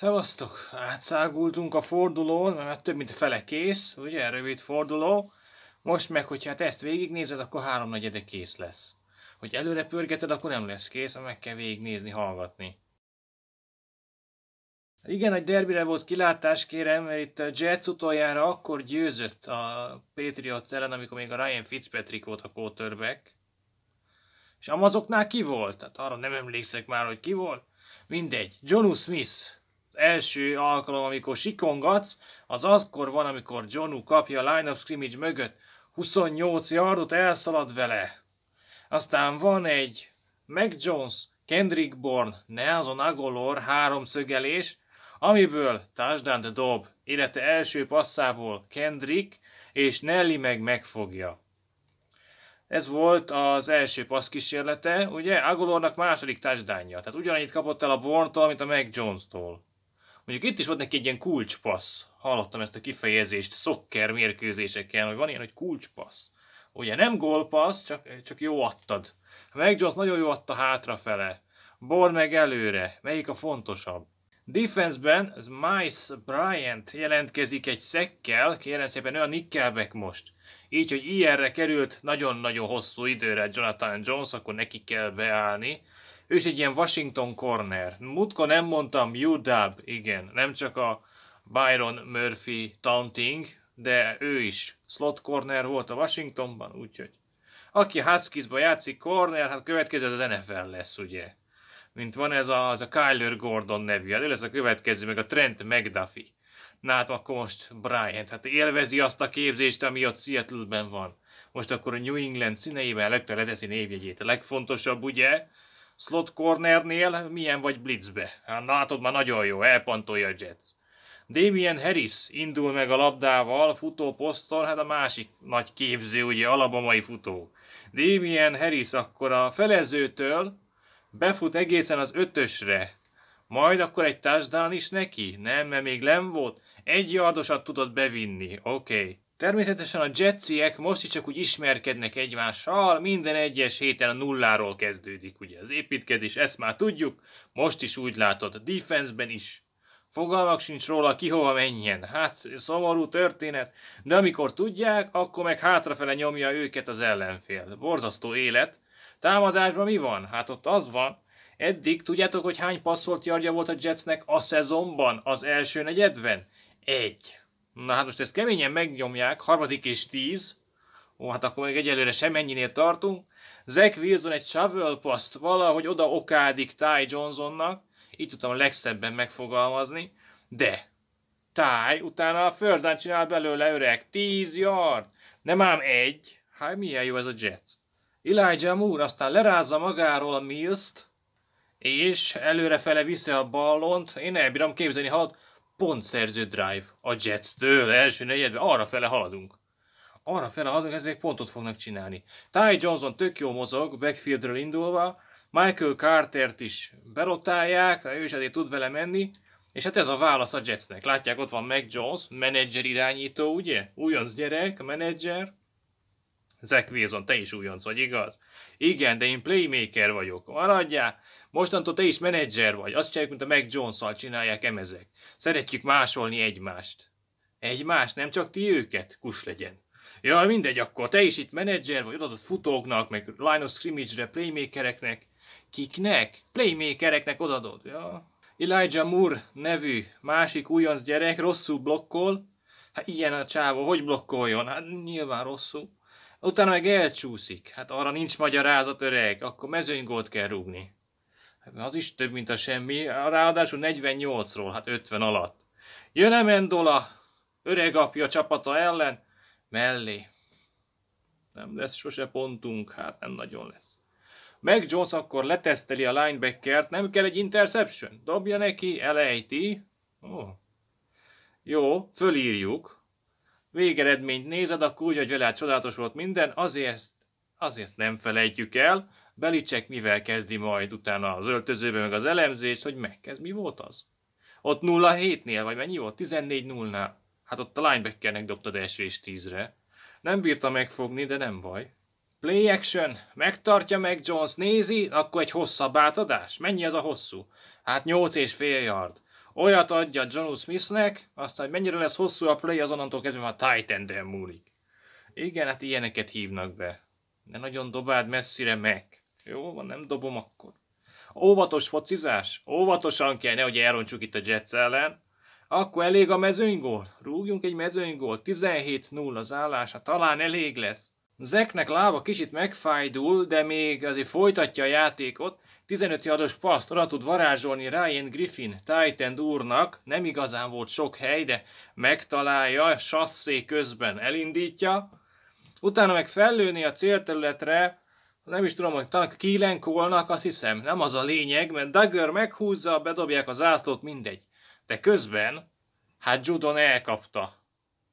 Szevasztok! Átszágultunk a fordulón, mert hát több mint fele kész, ugye? Rövid forduló. Most meg, hogyha hát ezt végignézed, akkor háromnegyede kész lesz. Hogy előre pörgeted, akkor nem lesz kész, meg kell végignézni, hallgatni. Igen, egy derbire volt kilátás, kérem, mert itt a Jets utoljára akkor győzött a Patriots ellen, amikor még a Ryan Fitzpatrick volt a quarterback. És amazoknál ki volt? Tehát arra nem emlékszek már, hogy ki volt. Mindegy. Jonu Smith első alkalom, amikor sikongatsz, az akkor van, amikor Jonu kapja a line of scrimmage mögött, 28 yardot elszalad vele. Aztán van egy Mac Jones, Kendrick Bourne, Nelson Agolor háromszögelés, amiből touchdown dob, illetve első passzából Kendrick, és Nelly meg megfogja. Ez volt az első passz kísérlete, ugye? Agolornak második touchdownja. Tehát ugyanannyit kapott el a Born-tól mint a Mac Jones-tól. Mondjuk itt is volt neki egy ilyen kulcspassz. Hallottam ezt a kifejezést szokker mérkőzéseken, hogy van ilyen, hogy kulcspassz. Ugye nem gólpassz, csak, csak jó adtad. Meg Jones nagyon jó adta hátrafele. Bor meg előre. Melyik a fontosabb? Defenseben az Miles Bryant jelentkezik egy szekkel, kérem szépen ő a Nickelback most. Így, hogy ilyenre került nagyon-nagyon hosszú időre Jonathan Jones, akkor neki kell beállni. Ő is egy ilyen Washington corner. Mutko nem mondtam, UW, igen. Nem csak a Byron Murphy taunting, de ő is slot corner volt a Washingtonban, úgyhogy aki huskies játszik corner, hát következő az NFL lesz, ugye? Mint van ez a, az a Kyler Gordon nevű, hát ő lesz a következő, meg a Trent McDuffie. Na hát akkor most Bryant, hát élvezi azt a képzést, ami ott Seattle-ben van. Most akkor a New England színeiben legtöbb leteszi névjegyét. A legfontosabb ugye, slot cornernél, milyen vagy blitzbe. Hát látod, már nagyon jó, elpantolja a Jets. Damien Harris indul meg a labdával, futó poszton, hát a másik nagy képző, ugye alabamai futó. Damien Harris akkor a felezőtől befut egészen az ötösre, majd akkor egy touchdown is neki? Nem, mert még nem volt. Egy yardosat tudott bevinni, oké. Okay. Természetesen a jetsiek most is csak úgy ismerkednek egymással, minden egyes héten a nulláról kezdődik, ugye az építkezés, ezt már tudjuk, most is úgy látod, a defenseben is. Fogalmak sincs róla, ki hova menjen. Hát, szomorú történet, de amikor tudják, akkor meg hátrafele nyomja őket az ellenfél. Borzasztó élet. Támadásban mi van? Hát ott az van. Eddig tudjátok, hogy hány passzolt jargja volt a Jetsnek a szezonban, az első negyedben? Egy. Na hát most ezt keményen megnyomják, harmadik és tíz. Ó, hát akkor még egyelőre sem ennyinél tartunk. Zack Wilson egy shovel paszt valahogy oda okádik Ty Johnsonnak. Így tudtam a legszebben megfogalmazni. De Ty utána a first csinál belőle öreg. 10 yard. Nem ám egy. Hát milyen jó ez a Jets. Elijah Moore aztán lerázza magáról a mills és előrefele viszi a ballont. Én elbírom képzelni, halad Pont szerző drive a Jets-től első negyedben, arra fele haladunk. Arra fele haladunk, ezek pontot fognak csinálni. Ty Johnson tök jó mozog, backfieldről indulva, Michael Cartert is berotálják, ő is azért tud vele menni, és hát ez a válasz a Jetsnek. Látják, ott van Mac Jones, menedzser irányító, ugye? Újonc gyerek, menedzser, Zach Wilson, te is újonc vagy, igaz? Igen, de én playmaker vagyok. Maradjál! Mostantól te is menedzser vagy. Azt csináljuk, mint a Mac jones csinálják emezek. Szeretjük másolni egymást. Egymást, nem csak ti őket? Kus legyen. Ja, mindegy, akkor te is itt menedzser vagy, odaadod futóknak, meg line of scrimmage-re, playmakereknek. Kiknek? Playmakereknek odaadod, Ja. Elijah Moore nevű másik újonc gyerek rosszul blokkol. Hát ilyen a csávó, hogy blokkoljon? Hát nyilván rosszul Utána meg elcsúszik. Hát arra nincs magyarázat, öreg. Akkor mezőnygót kell rúgni. Hát az is több, mint a semmi. Ráadásul 48-ról, hát 50 alatt. Jön Emendola, öreg apja csapata ellen, mellé. Nem lesz sose pontunk, hát nem nagyon lesz. Meg Jones akkor leteszteli a linebackert, nem kell egy interception. Dobja neki, elejti. Oh. Jó, fölírjuk végeredményt nézed, akkor úgy, hogy veled hát csodálatos volt minden, azért ezt, azért ezt nem felejtjük el. Belicek mivel kezdi majd utána az öltözőben, meg az elemzést, hogy megkezd, mi volt az? Ott 0-7-nél, vagy mennyi volt? 14-0-nál. Hát ott a linebackernek dobtad első és tízre. Nem bírta megfogni, de nem baj. Play action, megtartja meg Jones, nézi, akkor egy hosszabb átadás. Mennyi az a hosszú? Hát 8 és fél yard olyat adja John Smithnek, aztán hogy mennyire lesz hosszú a play, az onnantól kezdve már titan múlik. Igen, hát ilyeneket hívnak be. Ne nagyon dobáld messzire meg. Jó van, nem dobom akkor. Óvatos focizás. Óvatosan kell, nehogy elroncsuk itt a Jets ellen. Akkor elég a mezőnygól. Rúgjunk egy mezőnygól. 17-0 az állása. Talán elég lesz. Zeknek láva kicsit megfájdul, de még azért folytatja a játékot. 15 jados paszt arra tud varázsolni Ryan Griffin Titan úrnak, nem igazán volt sok hely, de megtalálja, sasszé közben elindítja. Utána meg fellőni a célterületre, nem is tudom, hogy talán kílenkolnak, azt hiszem, nem az a lényeg, mert Dagger meghúzza, bedobják a zászlót, mindegy. De közben, hát Judon elkapta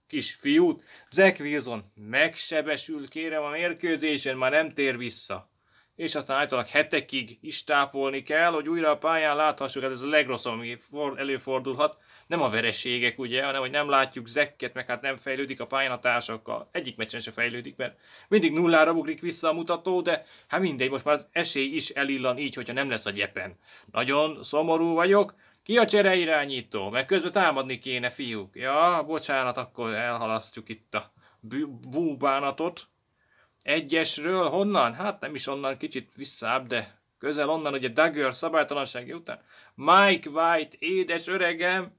kisfiút. Zach Wilson megsebesül, kérem a mérkőzésen, már nem tér vissza. És aztán általában hetekig is tápolni kell, hogy újra a pályán láthassuk, hát ez a legrosszabb, ami előfordulhat. Nem a vereségek, ugye, hanem hogy nem látjuk Zekket, meg hát nem fejlődik a pályán a társakkal. Egyik meccsen se fejlődik, mert mindig nullára ugrik vissza a mutató, de hát mindegy, most már az esély is elillan így, hogyha nem lesz a gyepen. Nagyon szomorú vagyok, ki a csere irányító? Meg közben támadni kéne, fiúk. Ja, bocsánat, akkor elhalasztjuk itt a búbánatot. Egyesről honnan? Hát nem is onnan, kicsit visszább, de közel onnan, ugye Dagger szabálytalansági után. Mike White, édes öregem.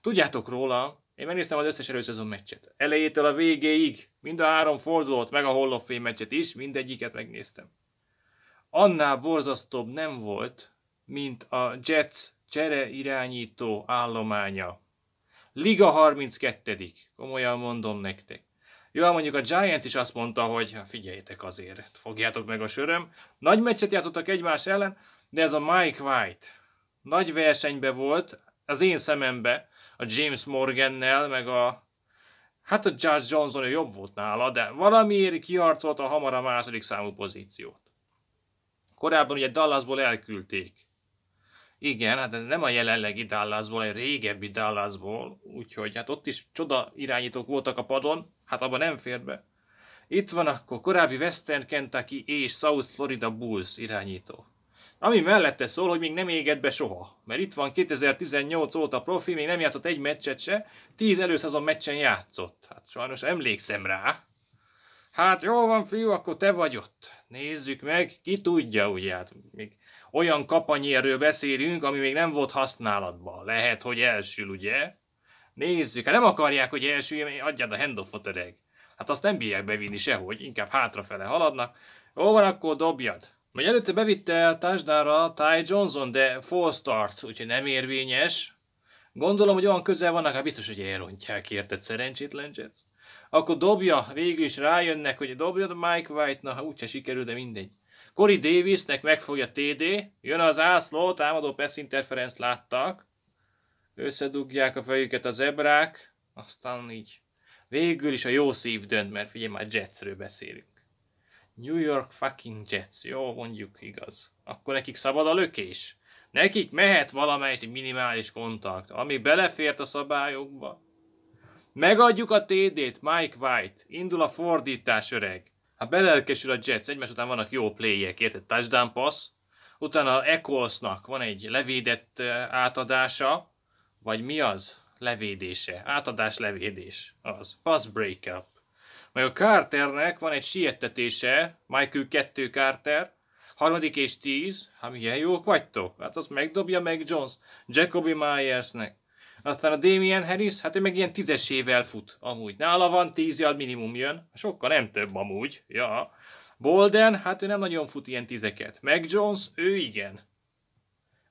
Tudjátok róla, én megnéztem az összes előszezon meccset. Elejétől a végéig, mind a három fordulót, meg a Hall of Fame meccset is, mindegyiket megnéztem. Annál borzasztóbb nem volt, mint a Jets csere irányító állománya. Liga 32 Komolyan mondom nektek. Jó, hát mondjuk a Giants is azt mondta, hogy hát figyeljetek azért, fogjátok meg a söröm. Nagy meccset játszottak egymás ellen, de ez a Mike White nagy versenybe volt, az én szemembe, a James Morgannel, meg a Hát a Josh Johnson jobb volt nála, de valamiért kiharcolta hamar a második számú pozíciót. Korábban ugye Dallasból elküldték. Igen, hát nem a jelenlegi Dallasból, egy régebbi Dallasból, úgyhogy hát ott is csoda irányítók voltak a padon, hát abban nem fér be. Itt van akkor korábbi Western Kentucky és South Florida Bulls irányító. Ami mellette szól, hogy még nem éget be soha. Mert itt van 2018 óta profi, még nem játszott egy meccset se, 10 előszezon meccsen játszott. Hát sajnos emlékszem rá. Hát jó van, fiú, akkor te vagy ott. Nézzük meg, ki tudja, ugye, hát még olyan kapanyérről beszélünk, ami még nem volt használatban. Lehet, hogy elsül, ugye? Nézzük, hát nem akarják, hogy elsüljön, adjad a handoffot öreg. Hát azt nem bírják bevinni sehogy, inkább hátrafele haladnak. Jó van, akkor dobjad. Majd előtte bevitte el touchdownra Ty Johnson, de full start, úgyhogy nem érvényes. Gondolom, hogy olyan közel vannak, hát biztos, hogy elrontják, érted szerencsétlen Jets? Akkor dobja, végül is rájönnek, hogy dobjad Mike White, na úgyse sikerül, de mindegy. Corey Davisnek megfogja TD, jön az ászló, támadó pass interference láttak, összedugják a fejüket a zebrák, aztán így végül is a jó szív dönt, mert figyelj már Jetsről beszélünk. New York fucking Jets, jó, mondjuk igaz. Akkor nekik szabad a lökés? Nekik mehet valamelyik egy minimális kontakt, ami belefért a szabályokba. Megadjuk a TD-t, Mike White, indul a fordítás öreg. Hát belelkesül a Jets, egymás után vannak jó playek, érted? Touchdown pass, utána Ecclesnak van egy levédett átadása, vagy mi az? Levédése. Átadás, levédés. Az. Pass breakup. Majd a Carternek van egy sietetése, Michael 2 Carter, harmadik és 10, ha milyen jók vagytok? Hát az megdobja meg Jones, Jacoby Myersnek. Aztán a Damien Harris, hát ő meg ilyen tízesével fut amúgy. Nála van tíz yard minimum jön, sokkal nem több amúgy, ja. Bolden, hát ő nem nagyon fut ilyen tizeket. Meg Jones, ő igen.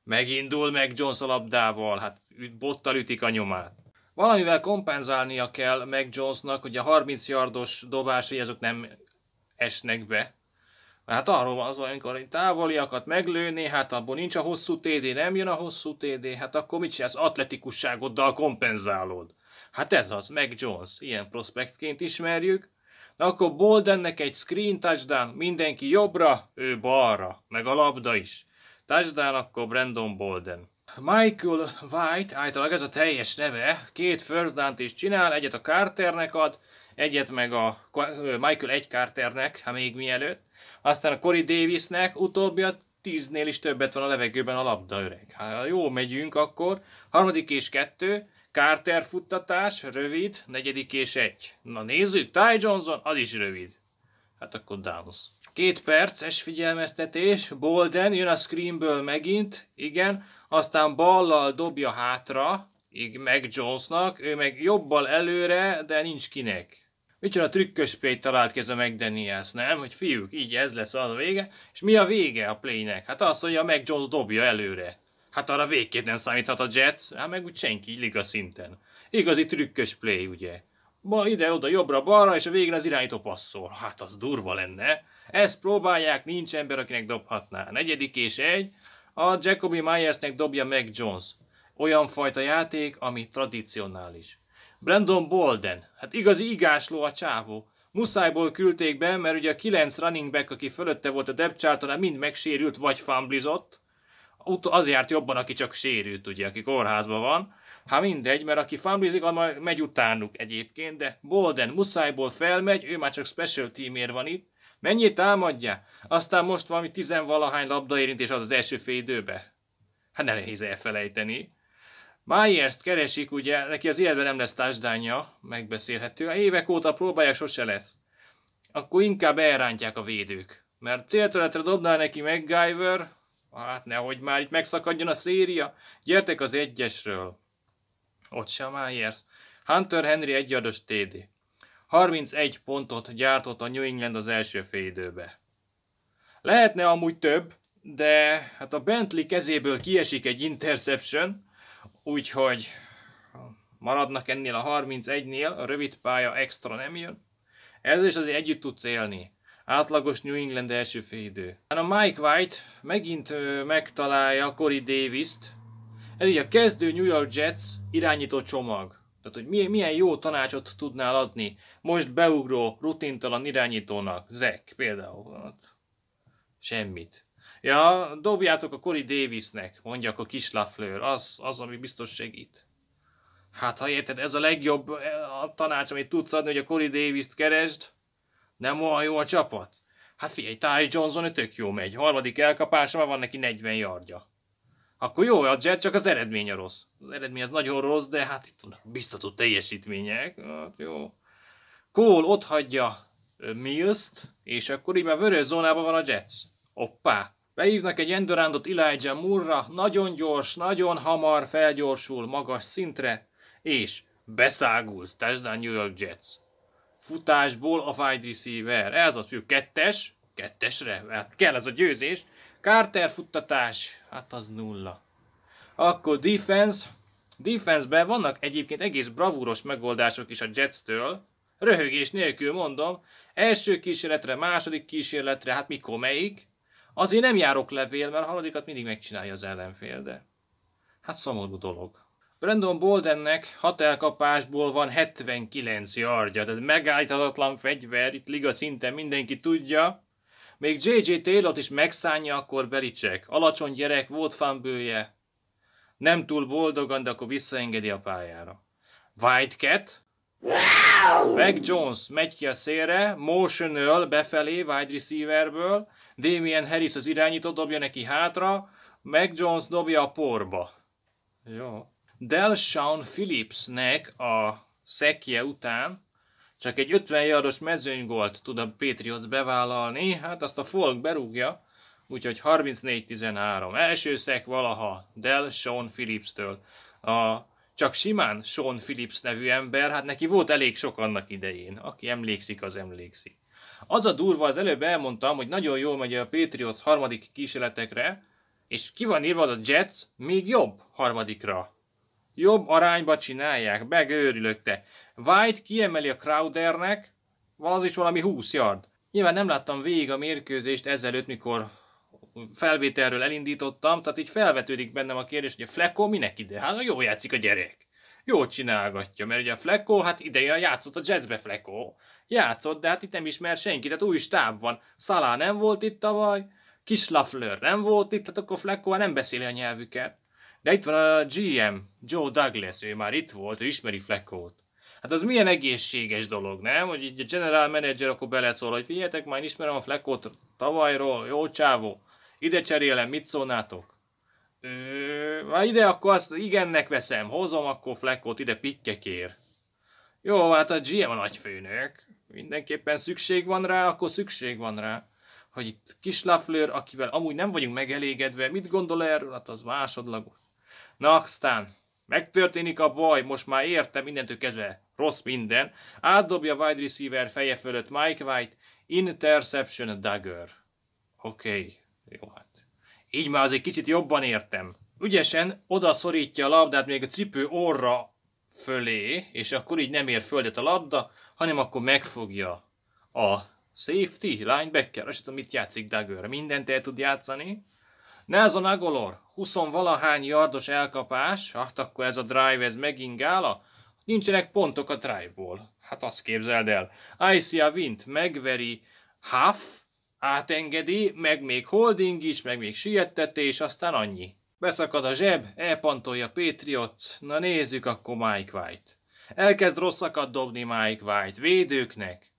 Megindul meg Jones a labdával, hát bottal ütik a nyomát. Valamivel kompenzálnia kell meg Jonesnak, hogy a 30 yardos dobásai azok nem esnek be, Hát arról van az, amikor távoliakat meglőni, hát abból nincs a hosszú TD, nem jön a hosszú TD, hát akkor mit csinálsz? Atletikusságoddal kompenzálod. Hát ez az, meg Jones, ilyen prospektként ismerjük. Na akkor Boldennek egy screen touchdown, mindenki jobbra, ő balra, meg a labda is. Touchdown akkor Brandon Bolden. Michael White, általában ez a teljes neve, két first down is csinál, egyet a Carternek ad, egyet meg a Michael egy Carternek, ha még mielőtt, aztán a Cory Davisnek utóbbi a tíznél is többet van a levegőben a labda öreg. Hát jó, megyünk akkor. Harmadik és kettő, Carter futtatás, rövid, negyedik és egy. Na nézzük, Ty Johnson, az is rövid. Hát akkor Downs. Két perces figyelmeztetés, Bolden jön a screenből megint, igen, aztán ballal dobja hátra, így meg Jonesnak, ő meg jobbal előre, de nincs kinek. Micsoda play talált ki ez a McDaniels, nem? Hogy fiúk, így ez lesz a vége. És mi a vége a playnek? Hát az, hogy a Mac Jones dobja előre. Hát arra végképp nem számíthat a Jets, hát meg úgy senki liga szinten. Igazi trükkös play, ugye? Ma ide-oda, jobbra-balra, és a végén az irányító passzol. Hát az durva lenne. Ezt próbálják, nincs ember, akinek dobhatná. A negyedik és egy, a Jacoby Myersnek dobja meg Jones. Olyan fajta játék, ami tradicionális. Brandon Bolden. Hát igazi igásló a csávó. Muszájból küldték be, mert ugye a kilenc running back, aki fölötte volt a depth hát mind megsérült vagy famblizott. Az járt jobban, aki csak sérült, ugye, aki kórházban van. Hát mindegy, mert aki famblizik, az majd megy utánuk egyébként, de Bolden muszájból felmegy, ő már csak special teamért van itt. Mennyit támadja? Aztán most valami tizenvalahány labdaérintés az az első fél időbe. Hát ne nehéz elfelejteni. Myers-t keresik, ugye, neki az életben nem lesz társdánya, megbeszélhető, évek óta próbálja, sose lesz. Akkor inkább elrántják a védők. Mert céltöletre dobnál neki MacGyver, hát nehogy már itt megszakadjon a széria, gyertek az egyesről. Ott sem Myers. Hunter Henry egyados TD. 31 pontot gyártott a New England az első félidőbe. Lehetne amúgy több, de hát a Bentley kezéből kiesik egy interception, Úgyhogy maradnak ennél a 31-nél, a rövid pálya extra nem jön. Ez is azért együtt tudsz élni. Átlagos New England első félidő. A Mike White megint megtalálja Corey Davis-t. Ez így a kezdő New York Jets irányító csomag. Tehát, hogy milyen, milyen jó tanácsot tudnál adni most beugró, rutintalan irányítónak, Zek például. semmit. Ja, dobjátok a kori Davisnek, mondja a kis Lafleur, az, az, ami biztos segít. Hát ha érted, ez a legjobb eh, a tanács, amit tudsz adni, hogy a kori Davis-t keresd. Nem olyan jó a csapat. Hát figyelj, Ty Johnson ő tök jó megy. Harmadik elkapása, már van neki 40 yardja. Akkor jó a jet, csak az eredmény a rossz. Az eredmény az nagyon rossz, de hát itt van biztató teljesítmények. Hát jó. Cole ott hagyja eh, mills és akkor így már vörös zónában van a Jets. Oppá, Behívnak egy endorándot Elijah Murra, nagyon gyors, nagyon hamar felgyorsul magas szintre, és beszágult, Tesla New York Jets. Futásból a wide receiver, ez az fő kettes, kettesre, hát kell ez a győzés. Carter futtatás, hát az nulla. Akkor defense, defense vannak egyébként egész bravúros megoldások is a Jets-től, röhögés nélkül mondom, első kísérletre, második kísérletre, hát mikor melyik, Azért nem járok levél, mert a harmadikat mindig megcsinálja az ellenfél, de hát szomorú dolog. Brandon Boldennek hat elkapásból van 79 yardja, tehát megállíthatatlan fegyver, itt liga szinten mindenki tudja. Még JJ taylor is megszánja, akkor Belicek. Alacsony gyerek, volt fanbője. Nem túl boldogan, de akkor visszaengedi a pályára. Whitecat, meg Jones megy ki a szélre, motion befelé, wide receiverből, Damien Harris az irányító, dobja neki hátra, meg Jones dobja a porba. Jó. Delshawn Phillipsnek a szekje után csak egy 50 yardos mezőnygolt tud a Patriots bevállalni, hát azt a folk berúgja, úgyhogy 34-13. Első szek valaha Del Sean Phillips-től. A csak simán Sean Phillips nevű ember, hát neki volt elég sok annak idején. Aki emlékszik, az emlékszik. Az a durva, az előbb elmondtam, hogy nagyon jól megy a Patriots harmadik kísérletekre, és ki van írva a Jets még jobb harmadikra. Jobb arányba csinálják, megőrülök te. White kiemeli a Crowdernek, az is valami 20 yard. Nyilván nem láttam végig a mérkőzést ezelőtt, mikor felvételről elindítottam, tehát így felvetődik bennem a kérdés, hogy a Flecko minek ide? Hát jó játszik a gyerek. Jó csinálgatja, mert ugye a Flecko, hát ideje játszott a Jetsbe Flecko. Játszott, de hát itt nem ismer senki, tehát új stáb van. Szalá nem volt itt tavaly, kis Lafleur nem volt itt, tehát akkor Flecko nem beszéli a nyelvüket. De itt van a GM, Joe Douglas, ő már itt volt, ő ismeri Fleckót. Hát az milyen egészséges dolog, nem? Hogy így a general manager akkor beleszól, hogy figyeljetek, már ismerem a Fleckót tavalyról, jó csávó, ide cserélem, mit szólnátok? Ö, ha ide, akkor azt igennek veszem, hozom akkor Fleckot ide pikkekér. Jó, hát a GM a nagyfőnök. Mindenképpen szükség van rá, akkor szükség van rá. Hogy itt kis Lafleur, akivel amúgy nem vagyunk megelégedve, mit gondol erről? Hát az másodlagos. Na, aztán megtörténik a baj, most már értem mindentől kezdve. Rossz minden. Átdobja wide receiver feje fölött Mike White, interception dagger. Oké. Okay. Jó, hát. Így már az egy kicsit jobban értem. Ügyesen oda szorítja a labdát még a cipő orra fölé, és akkor így nem ér földet a labda, hanem akkor megfogja a safety, linebacker, és tudom, mit játszik Dagger, mindent el tud játszani. Nelson Agolor, 20 valahány yardos elkapás, hát akkor ez a drive, ez megint gála. Nincsenek pontok a drive-ból. Hát azt képzeld el. a wind megveri Huff, Átengedi, meg még holding is, meg még siettetés, aztán annyi. Beszakad a zseb, elpantolja Patriot, na nézzük akkor Mike White. Elkezd rosszakat dobni Mike White, védőknek.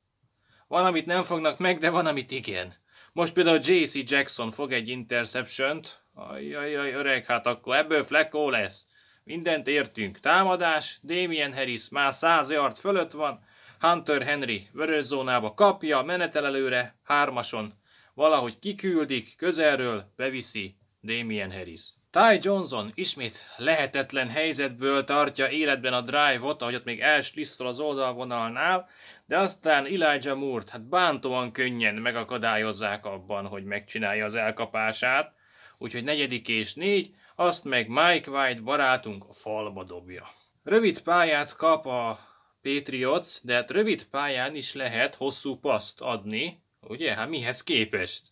Van, amit nem fognak meg, de van, amit igen. Most például JC Jackson fog egy interception-t. Ajajaj, öreg, hát akkor ebből Fleckó lesz. Mindent értünk. Támadás, Damien Harris már 100 yard fölött van, Hunter Henry vörös zónába kapja, menetel előre, hármason. Valahogy kiküldik, közelről beviszi Damien Harris. Ty Johnson ismét lehetetlen helyzetből tartja életben a drive-ot, ahogy ott még Els Lisztol az oldalvonalnál, de aztán Elijah Moore-t hát bántóan könnyen megakadályozzák abban, hogy megcsinálja az elkapását, úgyhogy negyedik és négy, azt meg Mike White barátunk a falba dobja. Rövid pályát kap a Patriots, de hát rövid pályán is lehet hosszú paszt adni, ugye? Hát mihez képest?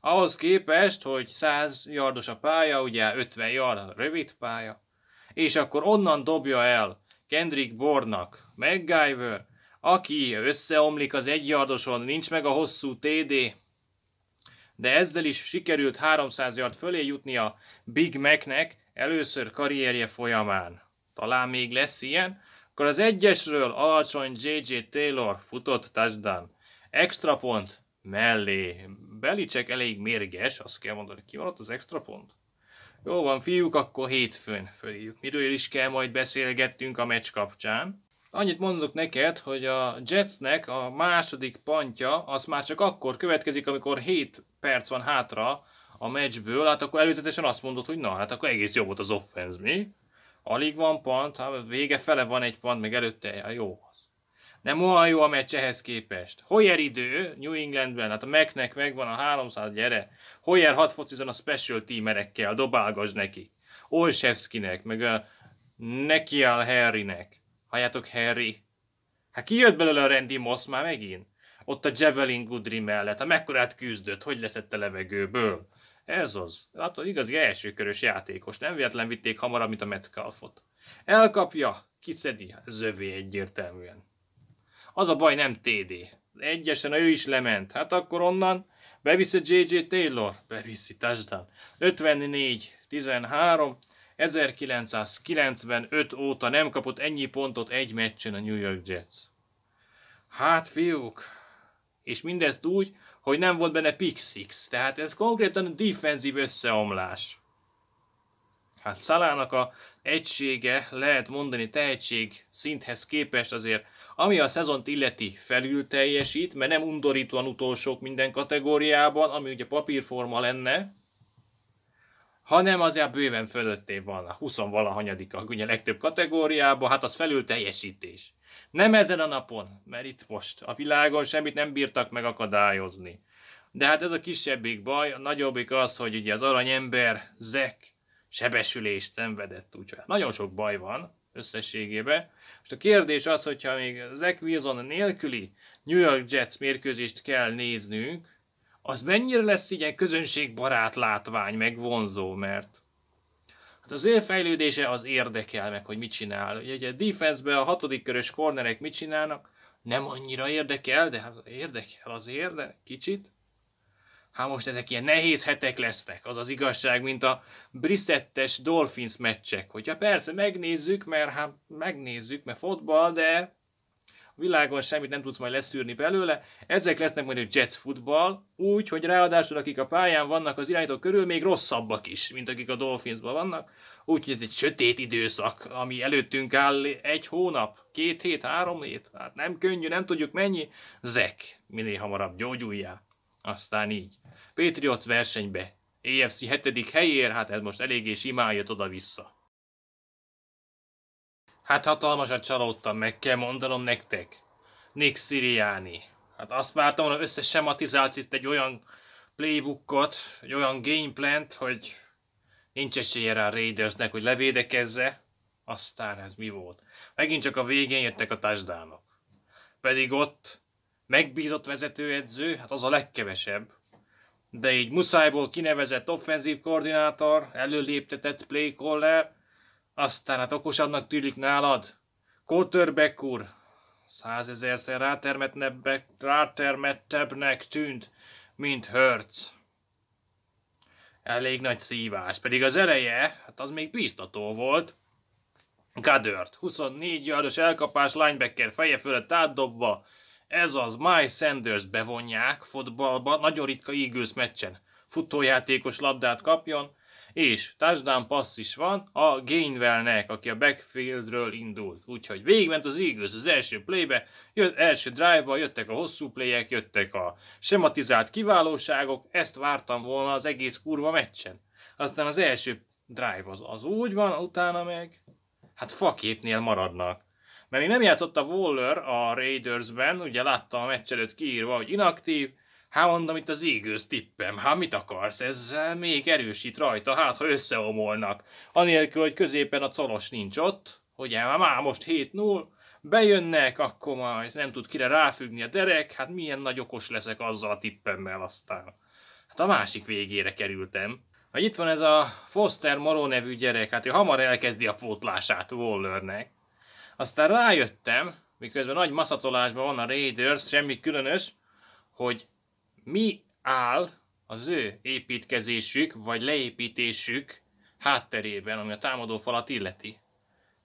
Ahhoz képest, hogy 100 yardos a pálya, ugye 50 yard a rövid pálya, és akkor onnan dobja el Kendrick Bornak MacGyver, aki összeomlik az yardoson, nincs meg a hosszú TD, de ezzel is sikerült 300 yard fölé jutni a Big Macnek először karrierje folyamán. Talán még lesz ilyen, akkor az egyesről alacsony J.J. Taylor futott touchdown. Extra pont mellé. Belicek elég mérges, azt kell mondani, ki maradt az extra pont? Jó van, fiúk, akkor hétfőn fölírjuk. Miről is kell majd beszélgettünk a meccs kapcsán. Annyit mondok neked, hogy a Jetsnek a második pontja, az már csak akkor következik, amikor 7 perc van hátra a meccsből, hát akkor előzetesen azt mondod, hogy na, hát akkor egész jó volt az offense, mi? Alig van pont, ha vége fele van egy pont, meg előtte a jó az. Nem olyan jó a meccs ehhez képest. Hoyer idő New Englandben, hát a Macnek megvan a 300, gyere. Hoyer 6 focizon a special teamerekkel, dobálgasd neki. Olszewskinek, meg a Nekial Harrynek. Halljátok Harry? Hát ki jött belőle a Randy Moss már megint? Ott a Javelin Goodry mellett, ha hát mekkorát küzdött, hogy leszett a levegőből? Ez az. Hát az igazi elsőkörös játékos. Nem véletlen vitték hamarabb, mint a Metcalfot. Elkapja, kiszedi, zövé egyértelműen. Az a baj nem TD. Egyesen ő is lement. Hát akkor onnan beviszi JJ Taylor, beviszi touchdown. 54, 13, 1995 óta nem kapott ennyi pontot egy meccsen a New York Jets. Hát fiúk, és mindezt úgy, hogy nem volt benne pixix, tehát ez konkrétan defensív összeomlás. Hát Szalának a egysége lehet mondani tehetség szinthez képest azért, ami a szezont illeti felül teljesít, mert nem undorítóan utolsók minden kategóriában, ami ugye papírforma lenne, hanem azért bőven fölötté van a 20 valahanyadik, ugye legtöbb kategóriában, hát az felül teljesítés. Nem ezen a napon, mert itt most a világon semmit nem bírtak megakadályozni. De hát ez a kisebbik baj, a nagyobbik az, hogy ugye az aranyember, Zek, sebesülést szenvedett, úgyhogy nagyon sok baj van összességében. Most a kérdés az, hogyha még Zek Wilson nélküli New York Jets mérkőzést kell néznünk, az mennyire lesz így egy közönségbarát látvány, meg vonzó, mert hát az ő fejlődése az érdekel meg, hogy mit csinál. Ugye egy defense a hatodik körös kornerek mit csinálnak, nem annyira érdekel, de hát érdekel azért, de kicsit. Hát most ezek ilyen nehéz hetek lesznek, az az igazság, mint a Brissettes Dolphins meccsek. Hogyha persze megnézzük, mert hát megnézzük, mert fotball, de világon semmit nem tudsz majd leszűrni belőle. Ezek lesznek majd a Jets futball, úgy, hogy ráadásul akik a pályán vannak az irányítók körül, még rosszabbak is, mint akik a Dolphinsban vannak. Úgyhogy ez egy sötét időszak, ami előttünk áll egy hónap, két hét, három hét. Hát nem könnyű, nem tudjuk mennyi. Zek, minél hamarabb gyógyuljál. Aztán így. Patriots versenybe. EFC hetedik helyér, hát ez most eléggé simán jött oda-vissza. Hát hatalmasat csalódtam, meg kell mondanom nektek. Nick Sirianni. Hát azt vártam volna összesematizált itt egy olyan playbookot, egy olyan gameplant, hogy nincs esélye rá a Raidersnek, hogy levédekezze. Aztán ez mi volt? Megint csak a végén jöttek a touchdownok. Pedig ott megbízott vezetőedző, hát az a legkevesebb. De így muszájból kinevezett offenzív koordinátor, előléptetett playcaller, aztán hát okosabbnak tűnik nálad. Kotörbek úr, százezerszer rátermettebbnek, rátermettebbnek tűnt, mint Hertz. Elég nagy szívás, pedig az eleje, hát az még biztató volt. Gadört, 24 yardos elkapás linebacker feje fölött átdobva, ez az My Sanders bevonják fotballba, nagyon ritka Eagles meccsen. Futójátékos labdát kapjon, és touchdown pass is van a Gainwellnek, aki a backfieldről indult. Úgyhogy végigment az Eagles az első playbe, jött első drive-ba, jöttek a hosszú playek, jöttek a sematizált kiválóságok, ezt vártam volna az egész kurva meccsen. Aztán az első drive az, az úgy van, utána meg hát faképnél maradnak. Mert még nem játszott a Waller a Raidersben, ugye láttam a meccs előtt kiírva, hogy inaktív, Hát mondom, itt az égőz tippem, hát mit akarsz, ez még erősít rajta, hát ha összeomolnak. Anélkül, hogy középen a colos nincs ott, hogy már, már most 7-0, bejönnek, akkor majd nem tud kire ráfüggni a derek, hát milyen nagy okos leszek azzal a tippemmel aztán. Hát a másik végére kerültem. Hát itt van ez a Foster Moró nevű gyerek, hát ő hamar elkezdi a pótlását Wallernek. Aztán rájöttem, miközben nagy maszatolásban van a Raiders, semmi különös, hogy mi áll az ő építkezésük vagy leépítésük hátterében, ami a támadó falat illeti.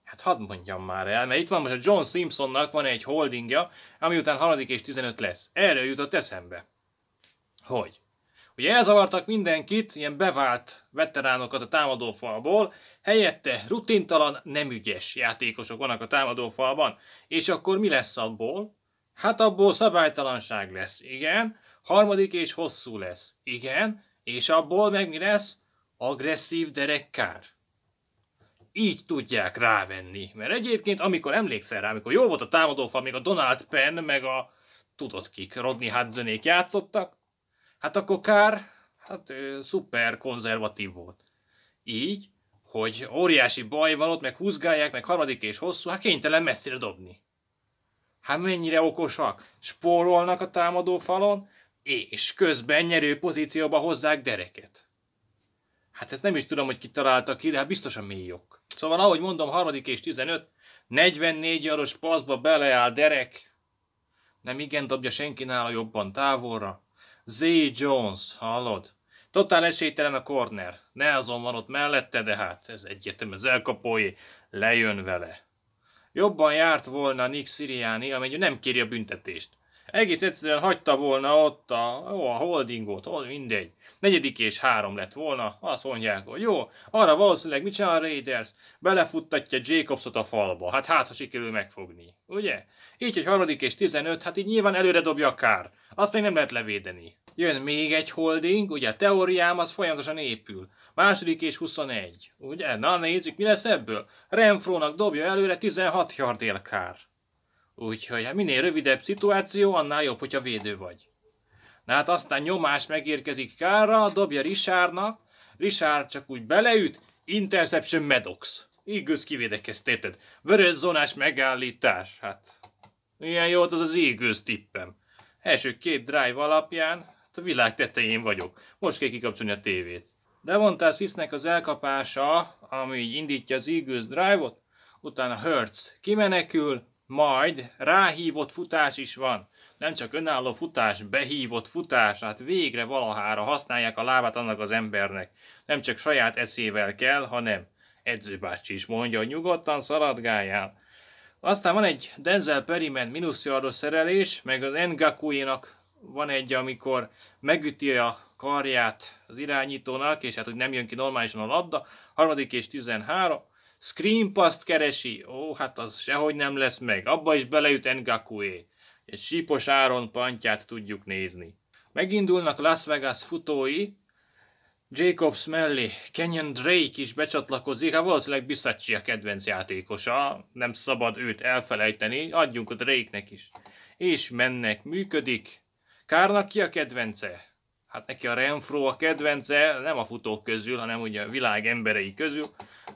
Hát hadd mondjam már el, mert itt van most a John Simpsonnak van egy holdingja, ami után harmadik és 15 lesz. Erről jutott eszembe. Hogy? Ugye elzavartak mindenkit, ilyen bevált veteránokat a támadó falból, helyette rutintalan, nem ügyes játékosok vannak a falban. És akkor mi lesz abból? Hát abból szabálytalanság lesz, igen, Harmadik és hosszú lesz. Igen, és abból meg mi lesz? Agresszív derekkár. Így tudják rávenni, mert egyébként amikor emlékszel rá, amikor jó volt a támadófa, még a Donald Penn, meg a tudod kik, Rodney Hudsonék játszottak, hát akkor kár, hát ő szuper konzervatív volt. Így, hogy óriási baj van ott, meg húzgálják, meg harmadik és hosszú, hát kénytelen messzire dobni. Hát mennyire okosak, spórolnak a támadó falon, és közben nyerő pozícióba hozzák dereket. Hát ezt nem is tudom, hogy ki találta ki, de hát biztos a mélyok. Szóval ahogy mondom, harmadik és 15, 44 jaros paszba beleáll derek, nem igen dobja senki nála jobban távolra. Z. Jones, hallod? Totál esélytelen a corner. Nelson van ott mellette, de hát ez egyértelmű, az elkapói lejön vele. Jobban járt volna Nick Siriani, amely nem kéri a büntetést. Egész egyszerűen hagyta volna ott a, ó, a holdingot, ó, mindegy. Negyedik és három lett volna, azt mondják, hogy jó, arra valószínűleg mit csinál a Raiders? Belefuttatja Jacobsot a falba, hát hát ha sikerül megfogni, ugye? Így, hogy harmadik és 15, hát így nyilván előre dobja a kár. Azt még nem lehet levédeni. Jön még egy holding, ugye a teóriám az folyamatosan épül. Második és 21. Ugye? Na nézzük, mi lesz ebből? Renfrónak dobja előre 16 yard kár. Úgyhogy hát minél rövidebb szituáció, annál jobb, hogyha védő vagy. Na hát aztán nyomás megérkezik Kárra, dobja Richardnak, Richard csak úgy beleüt, Interception Medox. Eagles kivédekezteted. Vörös zonás megállítás. Hát, ilyen jó az az Eagles tippem. Első két drive alapján hát a világ tetején vagyok. Most kell kikapcsolni a tévét. Devonta Swissnek az elkapása, ami így indítja az Eagles drive-ot, utána Hertz kimenekül, majd ráhívott futás is van. Nem csak önálló futás, behívott futás, hát végre valahára használják a lábát annak az embernek. Nem csak saját eszével kell, hanem edzőbácsi is mondja, hogy nyugodtan szaladgáljál. Aztán van egy Denzel Perryman minuszjardos szerelés, meg az Ngakuinak van egy, amikor megüti a karját az irányítónak, és hát hogy nem jön ki normálisan a labda. Harmadik és 13. Screenpasst keresi, ó, hát az sehogy nem lesz meg, abba is beleüt Engakué, Egy sípos áron pantját tudjuk nézni. Megindulnak Las Vegas futói, Jacobs mellé Kenyon Drake is becsatlakozik, Ha hát valószínűleg Bisacsi a kedvenc játékosa, nem szabad őt elfelejteni, adjunk a Drake-nek is. És mennek, működik. Kárnak ki a kedvence? hát neki a Renfro a kedvence, nem a futók közül, hanem ugye a világ emberei közül,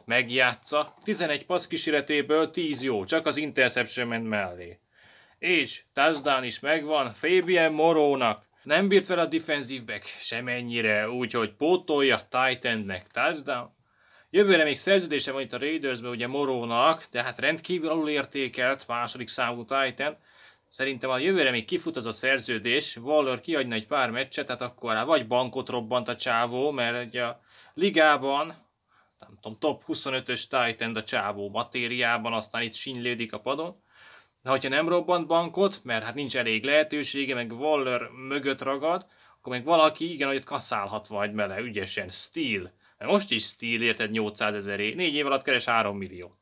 megjátsza. 11 passz kísérletéből 10 jó, csak az interception ment mellé. És touchdown is megvan Fabian Morónak. Nem bírt fel a defensive back semennyire, úgyhogy pótolja Titannek touchdown. Jövőre még szerződése van itt a Raidersben ugye Morónak, tehát rendkívül alulértékelt második számú Titan, Szerintem a jövőre még kifut az a szerződés, Waller kiadna egy pár meccset, tehát akkor rá vagy bankot robbant a csávó, mert egy a ligában, nem tudom, top 25-ös Titan a csávó matériában, aztán itt sinylődik a padon. De hogyha nem robbant bankot, mert hát nincs elég lehetősége, meg Waller mögött ragad, akkor meg valaki igen, hogy kaszálhat vagy bele, ügyesen, Steel. Mert most is Steel érted 800 ezeré, négy év alatt keres 3 millió.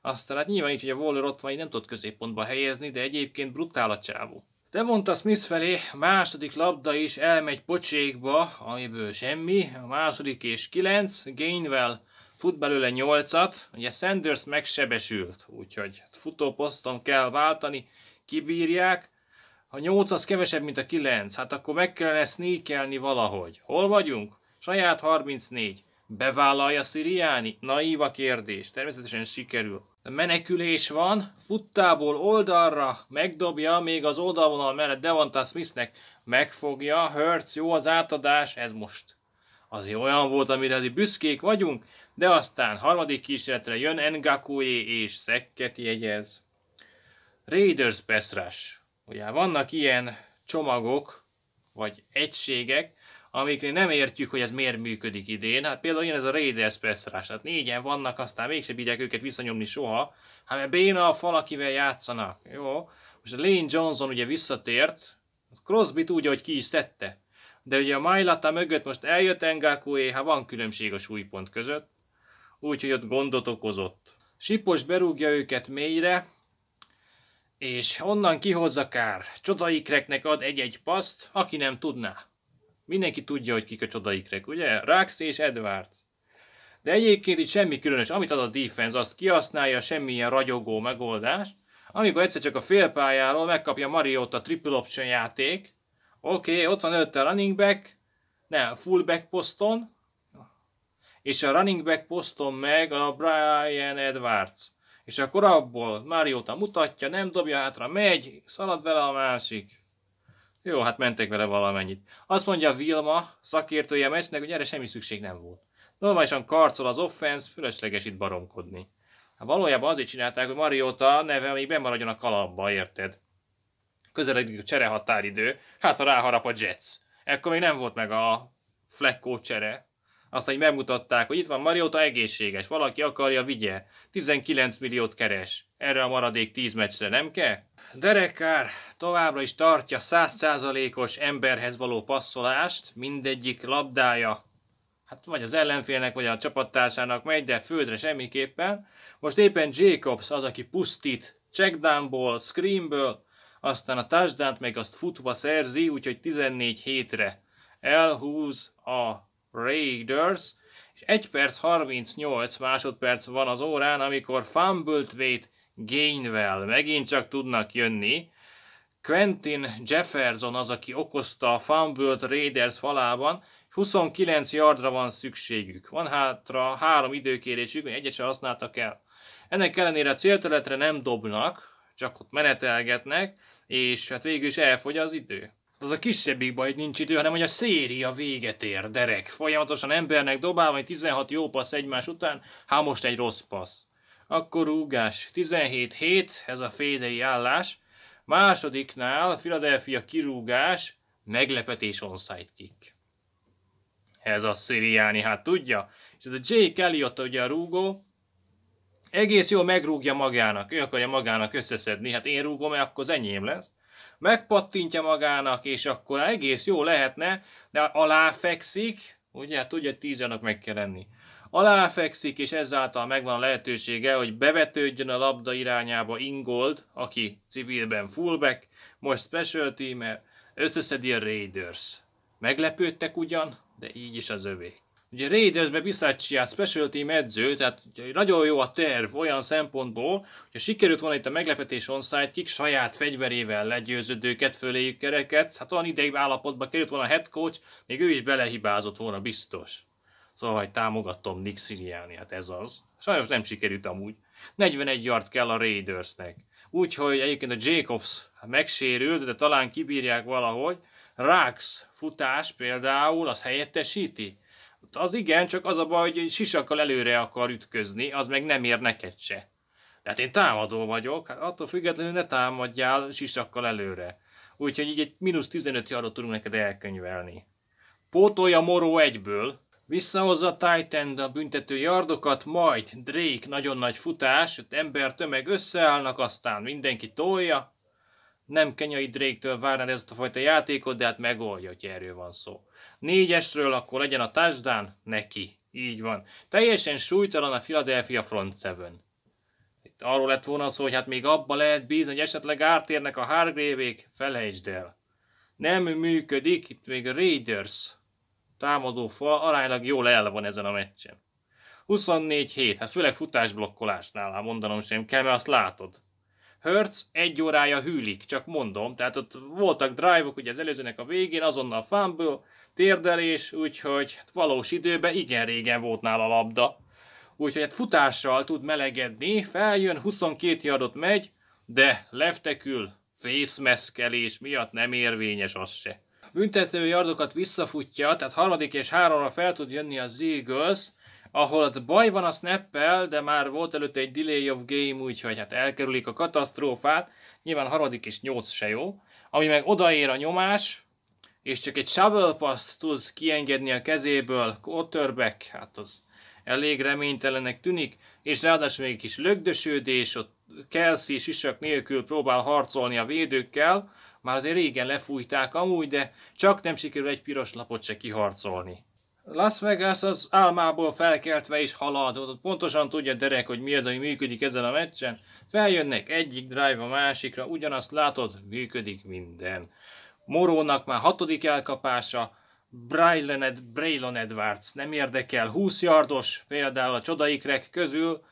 Aztán hát nyilván így, hogy a Waller ott van, így nem tudott középpontba helyezni, de egyébként brutál a csávó. De mondta Smith felé, a második labda is elmegy pocsékba, amiből semmi, a második és kilenc, Gainwell fut belőle nyolcat, ugye Sanders megsebesült, úgyhogy hát futóposzton kell váltani, kibírják, ha 8 az kevesebb, mint a 9, hát akkor meg kellene sneakelni valahogy. Hol vagyunk? Saját 34. Bevállalja Sziriáni? Naív a kérdés, természetesen sikerül. A menekülés van, futtából oldalra megdobja még az oldalvonal mellett Devonta Smithnek, megfogja, Hertz, jó az átadás, ez most azért olyan volt, amire azért büszkék vagyunk, de aztán harmadik kísérletre jön Ngakué és Szekket jegyez. Raiders Besrás. Ugye vannak ilyen csomagok, vagy egységek, amiknél nem értjük, hogy ez miért működik idén. Hát például ilyen ez a Raiders presszorás, tehát négyen vannak, aztán mégsem bírják őket visszanyomni soha. Hát mert béna a fal, akivel játszanak. Jó? Most a Lane Johnson ugye visszatért, crosby úgy, ahogy ki is szedte. De ugye a Mailata mögött most eljött Engakué, ha hát van különbség a súlypont között, úgyhogy ott gondot okozott. Sipos berúgja őket mélyre, és onnan kihozza kár. Csodaikreknek ad egy-egy paszt, aki nem tudná. Mindenki tudja, hogy kik a csodaikrek, ugye? Rax és Edwards. De egyébként itt semmi különös. Amit ad a defense, azt kihasználja, semmilyen ragyogó megoldás. Amikor egyszer csak a félpályáról megkapja Mariót a triple option játék, oké, okay, ott van előtte a running back, nem, back poszton, és a running back poszton meg a Brian Edwards. És akkor abból Mariota mutatja, nem dobja hátra, megy, szalad vele a másik. Jó, hát mentek vele valamennyit. Azt mondja Vilma, szakértője a meccsnek, hogy erre semmi szükség nem volt. Normálisan karcol az offense, fölösleges itt baromkodni. Hát valójában azért csinálták, hogy Mariota neve még bemaradjon a kalapba, érted? Közeledik a cserehatáridő, hát ha ráharap a Jets. Ekkor még nem volt meg a Fleckó csere, aztán így megmutatták, hogy itt van Mariota egészséges, valaki akarja, vigye. 19 milliót keres. Erre a maradék 10 meccsre nem kell? Derekár továbbra is tartja 100%-os emberhez való passzolást, mindegyik labdája hát vagy az ellenfélnek, vagy a csapattársának megy, de földre semmiképpen. Most éppen Jacobs az, aki pusztít checkdownból, screenből, aztán a touchdown meg azt futva szerzi, úgyhogy 14 hétre elhúz a Raiders, és 1 perc 38 másodperc van az órán, amikor fumbled vét gainvel megint csak tudnak jönni. Quentin Jefferson az, aki okozta a fumbled Raiders falában, 29 yardra van szükségük. Van hátra három időkérésük, hogy egyet sem használtak el. Ennek ellenére a célterületre nem dobnak, csak ott menetelgetnek, és hát végül is elfogy az idő az a kisebbik baj, hogy nincs idő, hanem hogy a széria véget ér, derek. Folyamatosan embernek dobál, vagy 16 jó passz egymás után, hát most egy rossz passz. Akkor rúgás. 17-7, ez a fédei állás. Másodiknál Philadelphia kirúgás, meglepetés onside kick. Ez a szíriáni, hát tudja. És ez a Jake Elliott, ugye a rúgó, egész jól megrúgja magának, ő akarja magának összeszedni, hát én rúgom, mert akkor az enyém lesz megpattintja magának, és akkor egész jó lehetne, de aláfekszik, ugye, hát tudja, hogy annak meg kell lenni. Aláfekszik, és ezáltal megvan a lehetősége, hogy bevetődjön a labda irányába Ingold, aki civilben fullback, most special teamer, összeszedi a Raiders. Meglepődtek ugyan, de így is az övék. Ugye Raidersbe Bisaccia a special team edző, tehát nagyon jó a terv olyan szempontból, hogy sikerült volna itt a meglepetés onside kik saját fegyverével legyőződ őket, föléjük kereket, hát olyan ideig állapotba került volna a head coach, még ő is belehibázott volna biztos. Szóval, hogy támogatom Nick Sirianni, hát ez az. Sajnos nem sikerült amúgy. 41 yard kell a Raidersnek. Úgyhogy egyébként a Jacobs megsérült, de talán kibírják valahogy. Rax futás például, az helyettesíti Hát az igen, csak az a baj, hogy sisakkal előre akar ütközni, az meg nem ér neked se. De hát én támadó vagyok, hát attól függetlenül ne támadjál sisakkal előre. Úgyhogy így egy mínusz 15 yardot tudunk neked elkönyvelni. Pótolja Moró egyből, visszahozza Titan a büntető yardokat, majd Drake nagyon nagy futás, ott ember tömeg összeállnak, aztán mindenki tolja, nem kenyai Drake-től várnád ezt a fajta játékot, de hát megoldja, hogy erről van szó. Négyesről akkor legyen a touchdown neki. Így van. Teljesen súlytalan a Philadelphia front seven. Itt arról lett volna szó, hogy hát még abba lehet bízni, hogy esetleg átérnek a Hargrave-ék, felejtsd el. Nem működik, itt még a Raiders támadó fal aránylag jól el van ezen a meccsen. 24-7, hát főleg futásblokkolásnál, ha mondanom sem kell, mert azt látod. Hertz egy órája hűlik, csak mondom. Tehát ott voltak drive-ok, ugye az előzőnek a végén, azonnal fumble, térdelés, úgyhogy valós időben igen régen volt nála labda. Úgyhogy hát futással tud melegedni, feljön, 22 yardot megy, de leftekül fészmeszkelés miatt nem érvényes az se. Büntető yardokat visszafutja, tehát harmadik és háromra fel tud jönni az Eagles, ahol ott baj van a snappel, de már volt előtte egy delay of game, úgyhogy hát elkerülik a katasztrófát. Nyilván a harmadik és nyolc se jó. Ami meg odaér a nyomás, és csak egy shovel pass tud kiengedni a kezéből, quarterback, hát az elég reménytelenek tűnik, és ráadásul még egy kis lögdösődés, ott Kelsey sisak nélkül próbál harcolni a védőkkel, már azért régen lefújták amúgy, de csak nem sikerül egy piros lapot se kiharcolni. Las Vegas az álmából felkeltve is halad. Ott pontosan tudja Derek, hogy mi az, ami működik ezen a meccsen. Feljönnek egyik drive a másikra, ugyanazt látod, működik minden. Morónak már hatodik elkapása, Brylened, Braylon Edwards nem érdekel, 20 yardos például a csodaikrek közül,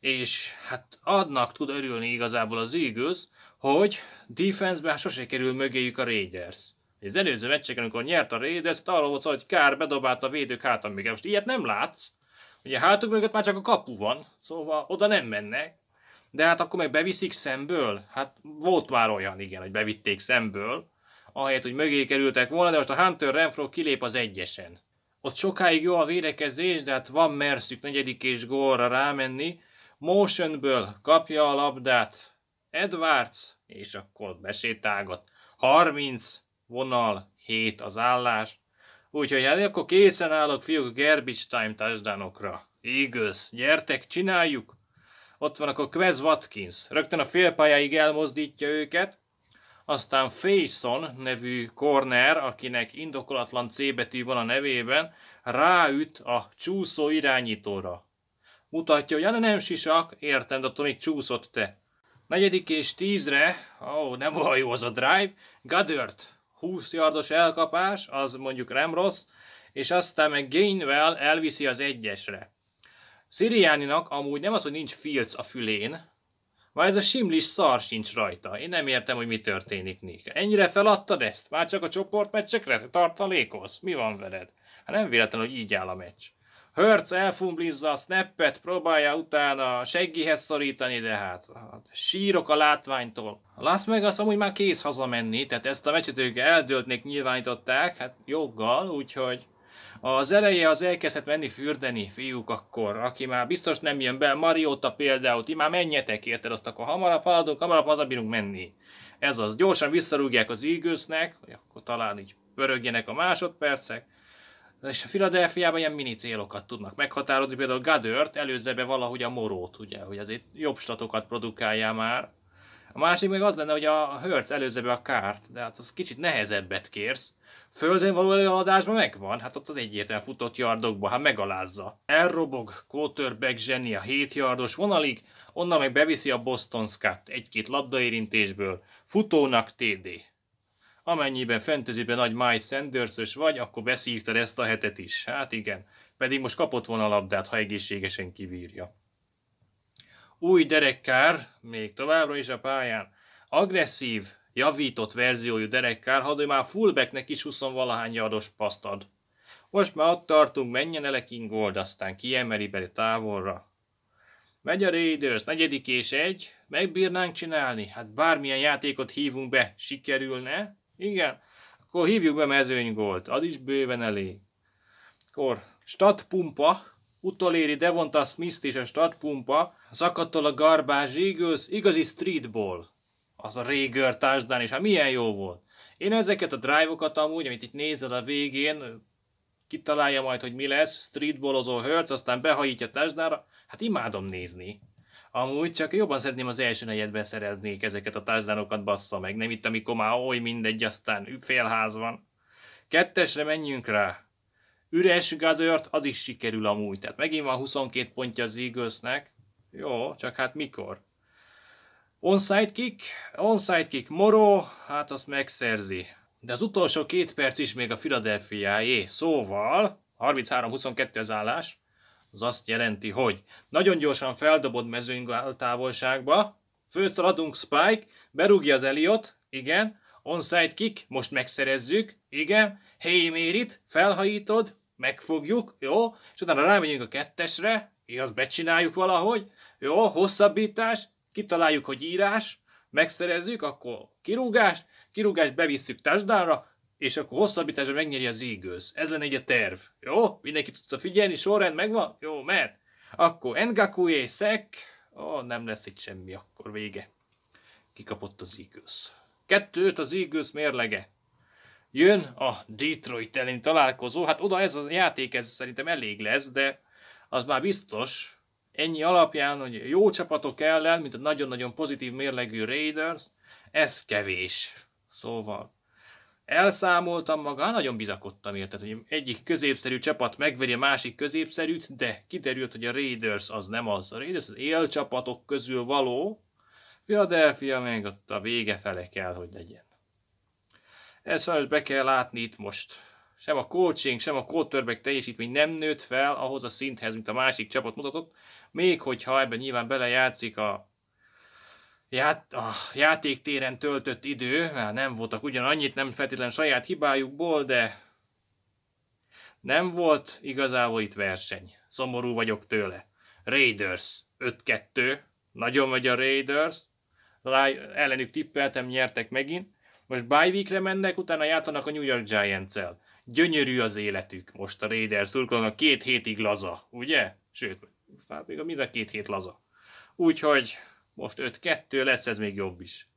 és hát adnak tud örülni igazából az Eagles, hogy defenseben sose kerül mögéjük a Raiders. Az előző meccsen, amikor nyert a Raiders, arról volt szó, hogy kár bedobált a védők hátam még. Most ilyet nem látsz. Ugye hátuk mögött már csak a kapu van, szóval oda nem mennek. De hát akkor meg beviszik szemből? Hát volt már olyan, igen, hogy bevitték szemből. Ahelyett, hogy mögé kerültek volna, de most a Hunter Renfro kilép az egyesen. Ott sokáig jó a védekezés, de hát van merszük negyedik és gólra rámenni. Motionből kapja a labdát. Edwards, és akkor besétálgat. 30, vonal, 7 az állás. Úgyhogy hát akkor készen állok, fiúk, a garbage time touchdownokra. Igaz, gyertek, csináljuk. Ott van akkor Quez Watkins. Rögtön a félpályáig elmozdítja őket. Aztán Faison nevű corner, akinek indokolatlan C betű van a nevében, ráüt a csúszó irányítóra. Mutatja, hogy ja, nem sisak, érted, de attól még csúszott te. Negyedik és tízre, ó, oh, nem olyan jó az a drive, Gadert 20 yardos elkapás, az mondjuk nem rossz, és aztán meg Gainwell elviszi az egyesre. Sirianinak amúgy nem az, hogy nincs Fields a fülén, már ez a simlis szar sincs rajta. Én nem értem, hogy mi történik, Nick. Ennyire feladtad ezt? Már csak a csoport, meccsekre tartalékoz? Mi van veled? Hát nem véletlen, hogy így áll a meccs. Hertz elfumblizza a snappet, próbálja utána a seggihez szorítani, de hát, hát sírok a látványtól. A Las Vegas amúgy már kész hazamenni, tehát ezt a meccset ők eldöltnek nyilvánították, hát joggal, úgyhogy az eleje az elkezdett menni fürdeni, fiúk akkor, aki már biztos nem jön be, Marióta például, ti már menjetek, érted, azt akkor hamarabb haladunk, hamarabb hazabírunk menni. Ez az, gyorsan visszarúgják az ígősznek, akkor talán így pörögjenek a másodpercek, és a Philadelphia-ban ilyen mini célokat tudnak meghatározni, például Gadört előzze be valahogy a morót, ugye, hogy azért jobb statokat produkálja már. A másik meg az lenne, hogy a Hertz előzze be a kárt, de hát az kicsit nehezebbet kérsz. Földön való előadásban megvan, hát ott az egyértelműen futott yardokba, hát megalázza. Elrobog, quarterback zseni a 7 yardos vonalig, onnan meg beviszi a Boston Scott egy-két labdaérintésből, futónak TD amennyiben fenteziben nagy Miles sanders vagy, akkor beszívtad ezt a hetet is. Hát igen, pedig most kapott volna a labdát, ha egészségesen kibírja. Új Derek Carr még továbbra is a pályán. Agresszív, javított verziójú Derek Carr. ha de már fullbacknek is 20 valahány jardos paszt ad. Most már ott tartunk, menjen el Kingold, aztán kiemeli belé távolra. Megy a Raiders, negyedik és egy, megbírnánk csinálni, hát bármilyen játékot hívunk be, sikerülne, igen, akkor hívjuk be mezőnygolt, az is bőven elég. Akkor statpumpa, utoléri Devonta Smith és a statpumpa, zakatol a garbás Eagles, igazi streetball. Az a Rager társadán is. hát milyen jó volt. Én ezeket a drive-okat amúgy, amit itt nézed a végén, kitalálja majd, hogy mi lesz, streetballozó Hertz, aztán behajítja touchdownra, hát imádom nézni. Amúgy csak jobban szeretném az első negyedben szereznék ezeket a társadalokat, bassza meg, nem itt, amikor már oly mindegy, aztán félház van. Kettesre menjünk rá. Üres Goddard, az is sikerül amúgy. Tehát megint van 22 pontja az igősznek. Jó, csak hát mikor? Onside kick, onside kick Moró, hát azt megszerzi. De az utolsó két perc is még a Philadelphia-jé, szóval 33-22 az állás az azt jelenti, hogy nagyon gyorsan feldobod mezőny távolságba, főszaladunk Spike, berúgja az Eliot, igen, onside kick, most megszerezzük, igen, mérit, felhajítod, megfogjuk, jó, és utána rámegyünk a kettesre, és azt becsináljuk valahogy, jó, hosszabbítás, kitaláljuk, hogy írás, megszerezzük, akkor kirúgás, kirúgás bevisszük touchdownra, és akkor hosszabbításra megnyeri az Eagles. Ez lenne egy a terv. Jó? Mindenki tudta figyelni, sorrend megvan? Jó, mert. Akkor Ngaku Szek. Ó, nem lesz itt semmi, akkor vége. Kikapott az Eagles. Kettőt az Eagles mérlege. Jön a Detroit elleni találkozó. Hát oda ez a játék, ez szerintem elég lesz, de az már biztos, ennyi alapján, hogy jó csapatok ellen, mint a nagyon-nagyon pozitív mérlegű Raiders, ez kevés. Szóval elszámoltam magán, nagyon bizakodtam érte, hogy egyik középszerű csapat megveri a másik középszerűt, de kiderült, hogy a Raiders az nem az. A Raiders az élcsapatok közül való, Philadelphia meg ott a vége fele kell, hogy legyen. Ezt sajnos be kell látni itt most. Sem a coaching, sem a quarterback teljesítmény nem nőtt fel ahhoz a szinthez, mint a másik csapat mutatott, még hogyha ebben nyilván belejátszik a ját, a játéktéren töltött idő, mert hát nem voltak ugyanannyit, nem feltétlenül saját hibájukból, de nem volt igazából itt verseny. Szomorú vagyok tőle. Raiders 5-2, nagyon vagy a Raiders, ellenük tippeltem, nyertek megint. Most bye mennek, utána játszanak a New York Giants-el. Gyönyörű az életük most a Raiders a két hétig laza, ugye? Sőt, még a mind a két hét laza. Úgyhogy most 5-2 lesz, ez még jobb is.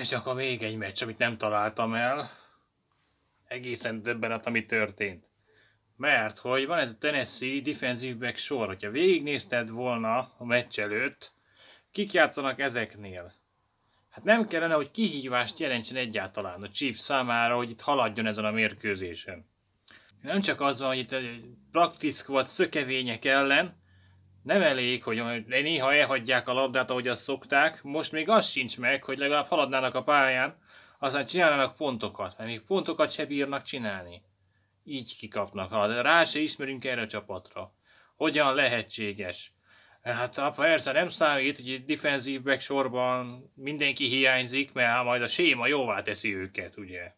És akkor még egy meccs, amit nem találtam el. Egészen döbbenet, ami történt. Mert hogy van ez a Tennessee defensive back sor, hogyha végignézted volna a meccs előtt, kik játszanak ezeknél? Hát nem kellene, hogy kihívást jelentsen egyáltalán a Chiefs számára, hogy itt haladjon ezen a mérkőzésen. Nem csak az van, hogy itt egy practice squad szökevények ellen, nem elég, hogy néha elhagyják a labdát, ahogy azt szokták, most még az sincs meg, hogy legalább haladnának a pályán, aztán csinálnának pontokat, mert még pontokat se bírnak csinálni. Így kikapnak, ha rá se ismerünk erre a csapatra. Hogyan lehetséges? Hát persze nem számít, hogy defenzívbek sorban mindenki hiányzik, mert hát majd a séma jóvá teszi őket, ugye?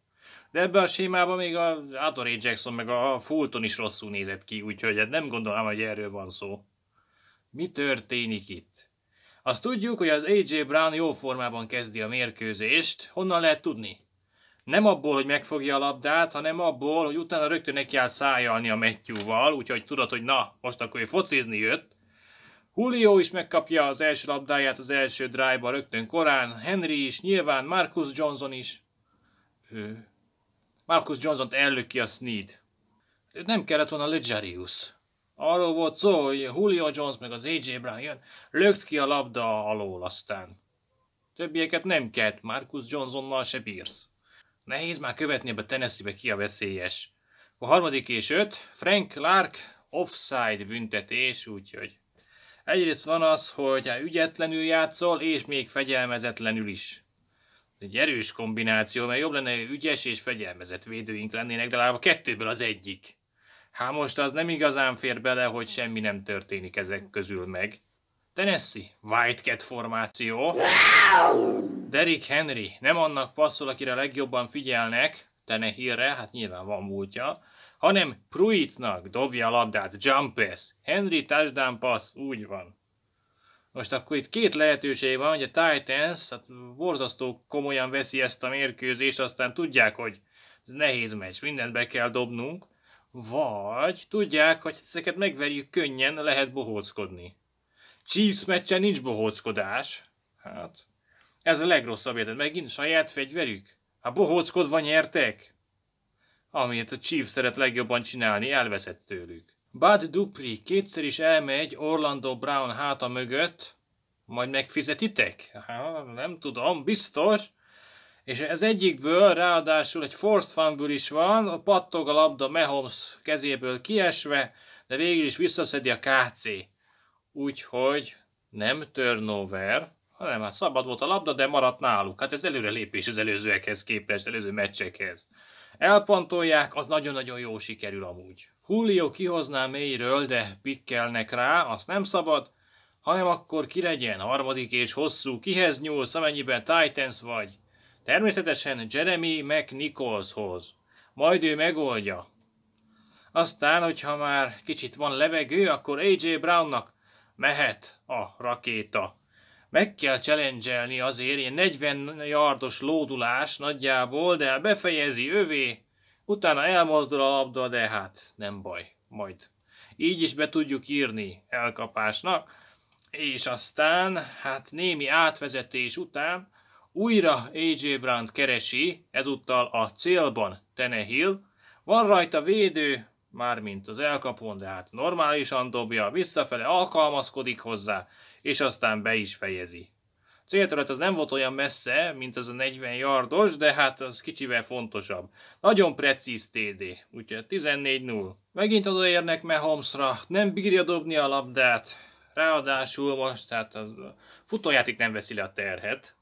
De ebben a sémában még a Adoree Jackson meg a Fulton is rosszul nézett ki, úgyhogy hát nem gondolom, hogy erről van szó. Mi történik itt? Azt tudjuk, hogy az AJ Brown jó formában kezdi a mérkőzést. Honnan lehet tudni? Nem abból, hogy megfogja a labdát, hanem abból, hogy utána rögtön neki áll szájalni a Matthew-val, úgyhogy tudod, hogy na, most akkor ő focizni jött. Julio is megkapja az első labdáját az első drive-ba rögtön korán, Henry is, nyilván Marcus Johnson is. Ő. Marcus Johnson-t ellöki a Sneed. Nem kellett volna Legarius. Arról volt szó, hogy Julio Jones meg az AJ Brown jön, lökt ki a labda alól aztán. Többieket nem kell, Marcus Johnsonnal se bírsz. Nehéz már követni be Tennessee-be ki a veszélyes. A harmadik és öt, Frank Clark offside büntetés, úgyhogy egyrészt van az, hogy ha hát ügyetlenül játszol, és még fegyelmezetlenül is. Ez egy erős kombináció, mert jobb lenne, hogy ügyes és fegyelmezett védőink lennének, de legalább a kettőből az egyik. Hát most az nem igazán fér bele, hogy semmi nem történik ezek közül meg. Tennessee, Cat formáció. Derrick Henry, nem annak passzol, akire legjobban figyelnek, hírre, hát nyilván van múltja, hanem Pruittnak dobja a labdát, jump pass, Henry touchdown pass, úgy van. Most akkor itt két lehetőség van, hogy a Titans hát borzasztó komolyan veszi ezt a mérkőzést, aztán tudják, hogy ez nehéz meccs, mindent be kell dobnunk, vagy tudják, hogy ezeket megverjük könnyen, lehet bohóckodni. Chiefs meccsen nincs bohóckodás. Hát, ez a legrosszabb érted. Megint saját fegyverük? Hát bohóckodva nyertek? Amiért a Chiefs szeret legjobban csinálni, elveszett tőlük. Bud Dupri kétszer is elmegy Orlando Brown háta mögött, majd megfizetitek? Há, nem tudom, biztos. És ez egyikből, ráadásul egy forced fumble is van, a pattog a labda Mahomes kezéből kiesve, de végül is visszaszedi a KC. Úgyhogy nem turnover, hanem hát szabad volt a labda, de maradt náluk. Hát ez előrelépés az előzőekhez képest, előző meccsekhez. Elpontolják, az nagyon-nagyon jó sikerül amúgy. Julio kihozná mélyről, de pikkelnek rá, azt nem szabad, hanem akkor ki legyen harmadik és hosszú, kihez nyúlsz, amennyiben Titans vagy. Természetesen Jeremy McNicholshoz. Majd ő megoldja. Aztán, hogyha már kicsit van levegő, akkor AJ Brownnak mehet a rakéta. Meg kell challenge azért, ilyen 40 yardos lódulás nagyjából, de hát befejezi övé, utána elmozdul a labda, de hát nem baj, majd. Így is be tudjuk írni elkapásnak, és aztán, hát némi átvezetés után újra AJ Brown keresi, ezúttal a célban Tenehill. Van rajta védő, mármint az elkapon, de hát normálisan dobja, visszafele alkalmazkodik hozzá, és aztán be is fejezi. Célterület az nem volt olyan messze, mint az a 40 yardos, de hát az kicsivel fontosabb. Nagyon precíz TD, úgyhogy 14-0. Megint odaérnek Mahomesra, nem bírja dobni a labdát, ráadásul most tehát a futójáték nem veszi le a terhet,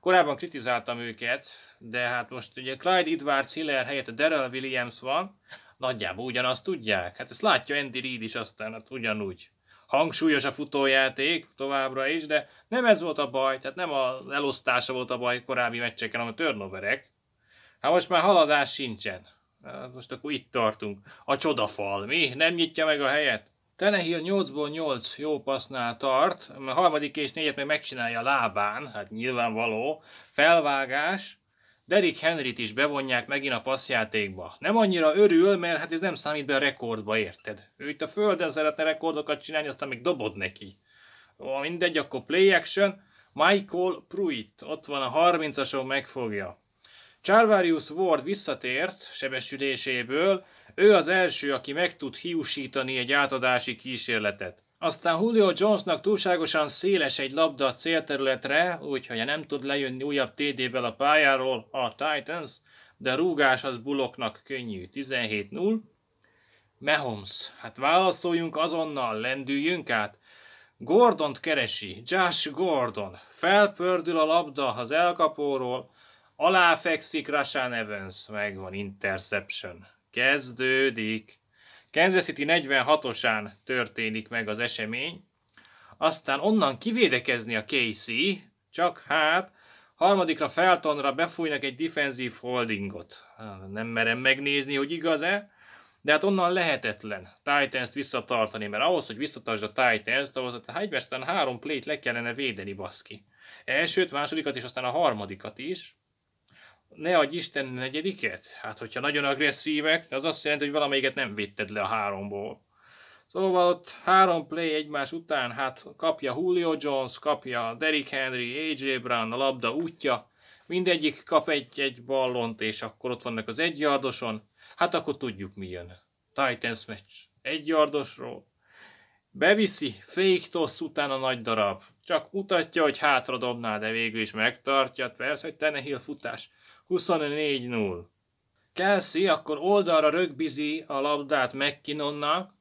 Korábban kritizáltam őket, de hát most ugye Clyde Edwards Hiller helyett a Daryl Williams van, nagyjából ugyanazt tudják. Hát ezt látja Andy Reid is aztán, hát ugyanúgy. Hangsúlyos a futójáték továbbra is, de nem ez volt a baj, tehát nem az elosztása volt a baj korábbi meccseken, hanem a turnoverek. Hát most már haladás sincsen. Hát most akkor itt tartunk. A csodafal, mi? Nem nyitja meg a helyet? Tenehill 8-ból 8 jó passznál tart, a harmadik és négyet még megcsinálja a lábán, hát nyilvánvaló, felvágás, Derrick Henryt is bevonják megint a passzjátékba. Nem annyira örül, mert hát ez nem számít be a rekordba, érted? Ő itt a földön szeretne rekordokat csinálni, aztán még dobod neki. Ó, mindegy, akkor play action. Michael Pruitt, ott van a 30-ason megfogja. Charvarius Ward visszatért sebesüléséből, ő az első, aki meg tud hiúsítani egy átadási kísérletet. Aztán Julio Jonesnak túlságosan széles egy labda a célterületre, úgyhogy nem tud lejönni újabb TD-vel a pályáról a Titans, de rúgás az buloknak könnyű, 17-0. Mahomes, hát válaszoljunk azonnal, lendüljünk át. Gordont keresi, Josh Gordon, felpördül a labda az elkapóról, aláfekszik Rashan Evans, megvan interception kezdődik. Kansas City 46-osán történik meg az esemény, aztán onnan kivédekezni a KC, csak hát harmadikra Feltonra befújnak egy defensív holdingot. Nem merem megnézni, hogy igaz-e, de hát onnan lehetetlen Titans-t visszatartani, mert ahhoz, hogy visszatartsd a Titans-t, ahhoz hogy hát egybesten három plate le kellene védeni, baszki. Elsőt, másodikat és aztán a harmadikat is ne adj Isten negyediket? Hát, hogyha nagyon agresszívek, az azt jelenti, hogy valamelyiket nem vitted le a háromból. Szóval ott három play egymás után, hát kapja Julio Jones, kapja Derrick Henry, AJ Brown, a labda útja, mindegyik kap egy-egy ballont, és akkor ott vannak az egyjardoson, hát akkor tudjuk mi jön. Titans match Egyjardosról. Beviszi, fake toss után a nagy darab. Csak mutatja, hogy hátra dobná, de végül is megtartja. Hát persze, hogy Tenehill futás. 24-0. Kelsey akkor oldalra rögbizi a labdát McKinnonnak,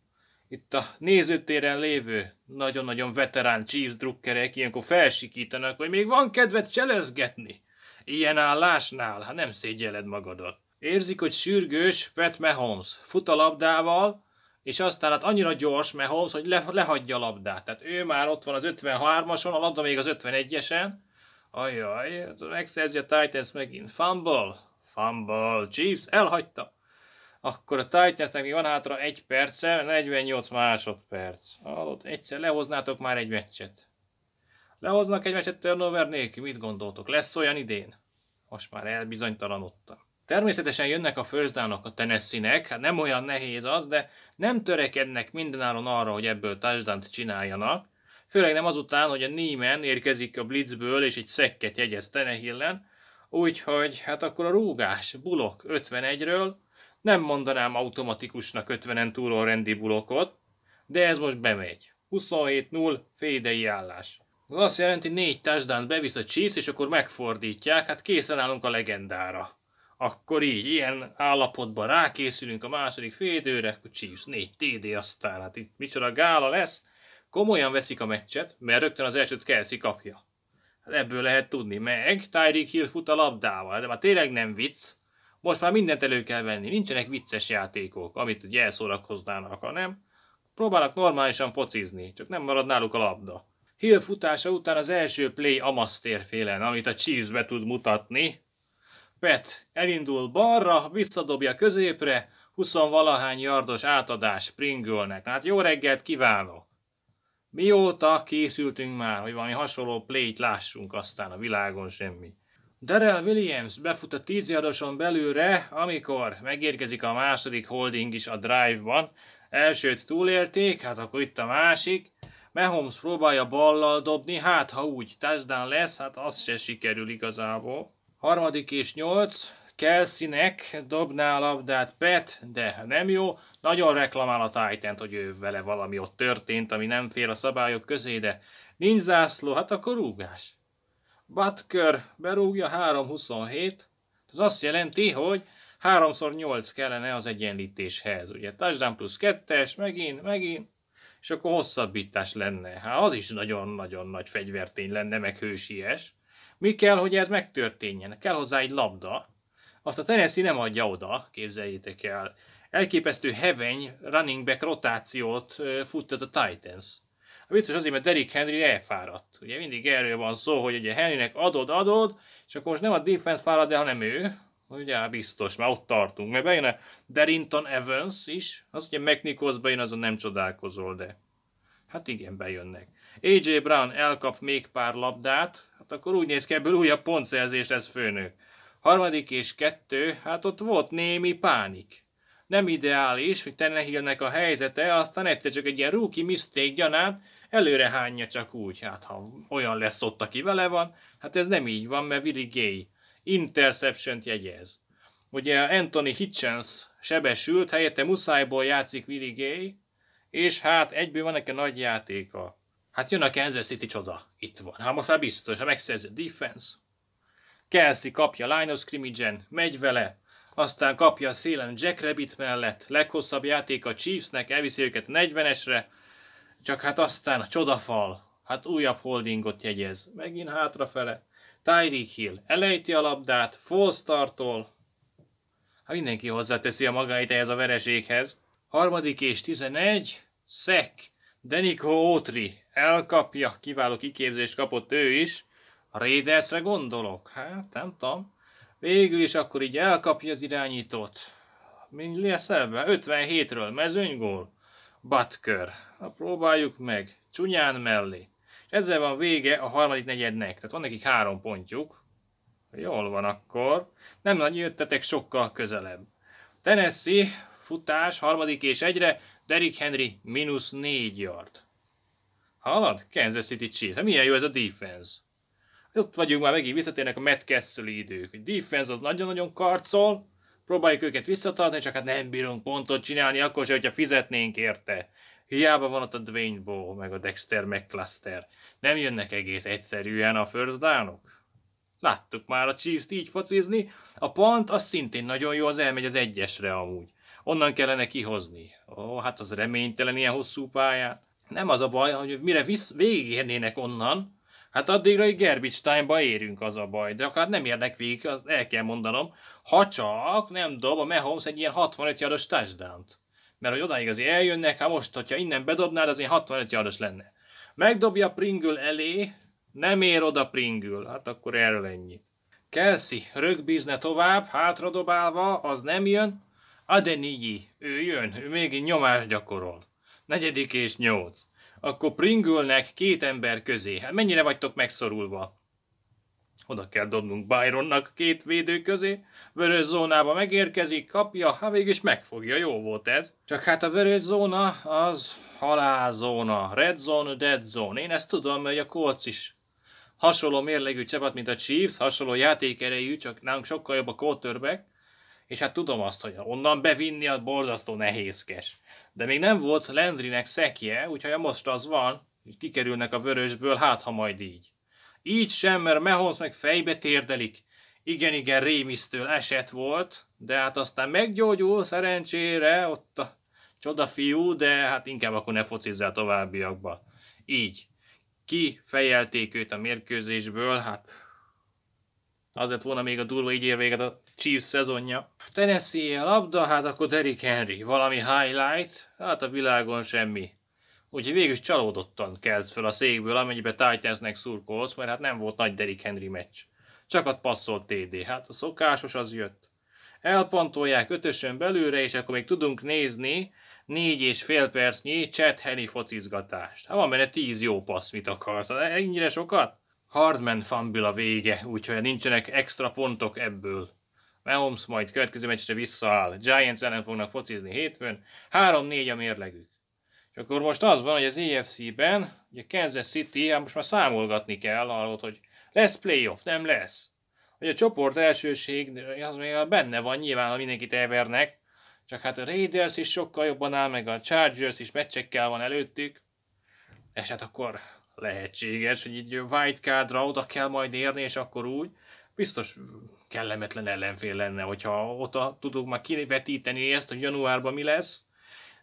itt a nézőtéren lévő nagyon-nagyon veterán Chiefs drukkerek ilyenkor felsikítanak, hogy még van kedvet cselezgetni. Ilyen állásnál, ha nem szégyeled magadat. Érzik, hogy sürgős Pat Mahomes fut a labdával, és aztán hát annyira gyors Mahomes, hogy le, lehagyja a labdát. Tehát ő már ott van az 53-ason, a labda még az 51-esen, Ajaj, megszerzi a Titans megint. Fumble, fumble, Chiefs, elhagyta. Akkor a Titansnek még van hátra egy perce, 48 másodperc. Adott egyszer lehoznátok már egy meccset. Lehoznak egy meccset turnover nélkül, mit gondoltok? Lesz olyan idén? Most már elbizonytalanodtam. Természetesen jönnek a first a tennessee hát nem olyan nehéz az, de nem törekednek mindenáron arra, hogy ebből touchdown csináljanak, Főleg nem azután, hogy a Niemann érkezik a Blitzből, és egy szekket jegyez Tenehillen, úgyhogy hát akkor a rúgás Bulok 51-ről, nem mondanám automatikusnak 50-en túlról rendi Bulokot, de ez most bemegy. 27-0 fédei állás. Az azt jelenti, négy touchdown bevisz a Chiefs, és akkor megfordítják, hát készen állunk a legendára. Akkor így, ilyen állapotban rákészülünk a második fédőre, akkor Chiefs 4 TD, aztán hát itt micsoda gála lesz komolyan veszik a meccset, mert rögtön az elsőt Kelsey kapja. Hát ebből lehet tudni, meg Tyreek Hill fut a labdával, de már tényleg nem vicc. Most már mindent elő kell venni, nincsenek vicces játékok, amit ugye elszórakoznának, hanem próbálnak normálisan focizni, csak nem marad náluk a labda. Hill futása után az első play félen, amit a Chiefs be tud mutatni. Pet elindul balra, visszadobja középre, 20 valahány yardos átadás Pringölnek. Hát jó reggelt kívánok! Mióta készültünk már, hogy valami hasonló plét lássunk aztán a világon semmi. Darrell Williams befut a tízjadoson belőle, amikor megérkezik a második holding is a drive-ban. Elsőt túlélték, hát akkor itt a másik. Mahomes próbálja ballal dobni, hát ha úgy touchdown lesz, hát az se sikerül igazából. Harmadik és nyolc, Kelsinek dobná a labdát Pet, de nem jó, nagyon reklamál a titan hogy ő vele valami ott történt, ami nem fér a szabályok közé, de nincs zászló, hát akkor rúgás. Butker berúgja 3.27, ez azt jelenti, hogy 3x8 kellene az egyenlítéshez. Ugye touchdown plusz 2-es, megint, megint, és akkor hosszabbítás lenne. Hát az is nagyon-nagyon nagy fegyvertény lenne, meg hősies. Mi kell, hogy ez megtörténjen? Kell hozzá egy labda. Azt a Tennessee nem adja oda, képzeljétek el elképesztő heveny running back rotációt futtat a Titans. A biztos azért, mert Derrick Henry elfáradt. Ugye mindig erről van szó, hogy ugye Henrynek adod, adod, és akkor most nem a defense fárad de hanem ő. Ugye biztos, már ott tartunk. Mert bejön a Derrington Evans is, az ugye McNicholsba jön, azon nem csodálkozol, de hát igen, bejönnek. AJ Brown elkap még pár labdát, hát akkor úgy néz ki, ebből újabb pontszerzés lesz főnök. Harmadik és kettő, hát ott volt némi pánik nem ideális, hogy Tenehillnek a helyzete, aztán egyszer csak egy ilyen rookie mistake gyanát hányja csak úgy, hát ha olyan lesz ott, aki vele van, hát ez nem így van, mert Willy Gay interception jegyez. Ugye Anthony Hitchens sebesült, helyette muszájból játszik Willy Gay, és hát egyből van neki nagy játéka. Hát jön a Kansas City csoda, itt van. Hát most már biztos, ha megszerzett defense. Kelsey kapja line of scrimmage megy vele, aztán kapja a szélen Jack Rabbit mellett, leghosszabb játék a Chiefsnek, elviszi őket 40-esre, csak hát aztán a csodafal, hát újabb holdingot jegyez, megint hátrafele, Tyreek Hill elejti a labdát, full startol, hát mindenki hozzáteszi a magáit ehhez a vereséghez, harmadik és 11, szek, Denico Ótri elkapja, kiváló kiképzést kapott ő is, a Raidersre gondolok, hát nem tudom, Végül is akkor így elkapja az irányítót. Mind lesz ebben? 57-ről mezőnygól? Batkör. Na próbáljuk meg. Csúnyán mellé. Ezzel van vége a harmadik negyednek. Tehát van nekik három pontjuk. Jól van akkor. Nem nagy jöttetek sokkal közelebb. Tennessee, futás, harmadik és egyre. Derrick Henry, mínusz négy yard. Halad? Kansas City Chiefs. Hát milyen jó ez a defense ott vagyunk már megint visszatérnek a Matt Kessel idők. defense az nagyon-nagyon karcol, próbáljuk őket visszatartani, csak hát nem bírunk pontot csinálni, akkor se, hogyha fizetnénk érte. Hiába van ott a Dwayne Bow, meg a Dexter McCluster. Nem jönnek egész egyszerűen a first down-ok? Láttuk már a chiefs így focizni. A pont az szintén nagyon jó, az elmegy az egyesre amúgy. Onnan kellene kihozni. Ó, hát az reménytelen ilyen hosszú pályán. Nem az a baj, hogy mire visz, végigérnének onnan, Hát addigra egy garbage time érünk az a baj, de akár nem érnek végig, azt el kell mondanom, ha csak nem dob a Mahomes egy ilyen 65 yardos touchdown -t. Mert hogy odáig azért eljönnek, ha hát most, hogyha innen bedobnád, az én 65 yardos lenne. Megdobja Pringül elé, nem ér oda Pringül, hát akkor erről ennyi. Kelsey rögbízne tovább, hátradobálva, az nem jön. Adenigi, ő jön, ő egy nyomást gyakorol. Negyedik és nyolc akkor Pringülnek két ember közé. Hát mennyire vagytok megszorulva? Oda kell dobnunk Byronnak két védő közé. Vörös zónába megérkezik, kapja, ha végig megfogja, jó volt ez. Csak hát a vörös zóna az halálzóna, red zone, dead zone. Én ezt tudom, hogy a Colts is hasonló mérlegű csapat, mint a Chiefs, hasonló játékerejű, csak nálunk sokkal jobb a quarterback, és hát tudom azt, hogy onnan bevinni a borzasztó nehézkes de még nem volt Landrynek szekje, úgyhogy most az van, hogy kikerülnek a vörösből, hát ha majd így. Így sem, mert Mehons meg fejbe térdelik. Igen, igen, rémisztől eset volt, de hát aztán meggyógyul szerencsére ott a csoda fiú, de hát inkább akkor ne focizzel továbbiakba. Így. Kifejelték őt a mérkőzésből, hát az lett volna még a durva így ér véget a Chiefs szezonja. Tennessee a labda, hát akkor Derrick Henry, valami highlight, hát a világon semmi. Úgyhogy végül is csalódottan kezd fel a székből, amennyiben Titansnek szurkolsz, mert hát nem volt nagy Derrick Henry meccs. Csak ott passzolt TD, hát a szokásos az jött. Elpantolják ötösön belőle, és akkor még tudunk nézni négy és fél percnyi Chad Henry focizgatást. Hát van benne tíz jó passz, mit akarsz? Hát ennyire sokat? Hardman fumble a vége, úgyhogy nincsenek extra pontok ebből. Mahomes majd következő meccsre visszaáll. Giants ellen fognak focizni hétfőn. 3-4 a mérlegük. És akkor most az van, hogy az efc ben ugye Kansas City, hát most már számolgatni kell arról, hogy lesz playoff, nem lesz. Hogy a csoport elsőség, az még benne van nyilván, ha mindenkit elvernek, csak hát a Raiders is sokkal jobban áll, meg a Chargers is meccsekkel van előttük, és hát akkor lehetséges, hogy így cardra oda kell majd érni, és akkor úgy biztos kellemetlen ellenfél lenne, hogyha ott tudunk már kivetíteni ezt, hogy januárban mi lesz,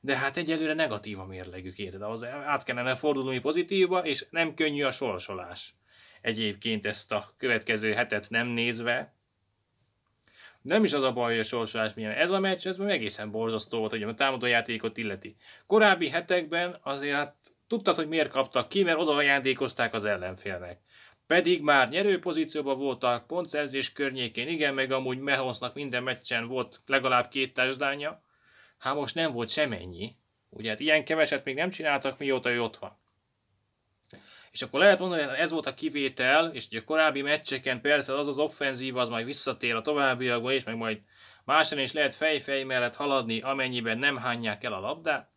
de hát egyelőre negatív a mérlegük érted, ahhoz át kellene fordulni pozitívba, és nem könnyű a sorsolás. Egyébként ezt a következő hetet nem nézve, nem is az a baj, hogy a sorsolás milyen. Ez a meccs, ez már egészen borzasztó volt, hogy a játékot illeti. Korábbi hetekben azért hát Tudtad, hogy miért kaptak ki, mert oda ajándékozták az ellenfélnek. Pedig már nyerő pozícióban voltak, pontszerzés környékén, igen, meg amúgy Mehonsnak minden meccsen volt legalább két testdánya. Hát most nem volt semennyi. Ugye hát ilyen keveset még nem csináltak, mióta ő ott van. És akkor lehet mondani, hogy ez volt a kivétel, és ugye a korábbi meccseken persze az az offenzív, az majd visszatér a továbbiakban, és meg majd máson is lehet fejfej mellett haladni, amennyiben nem hányják el a labdát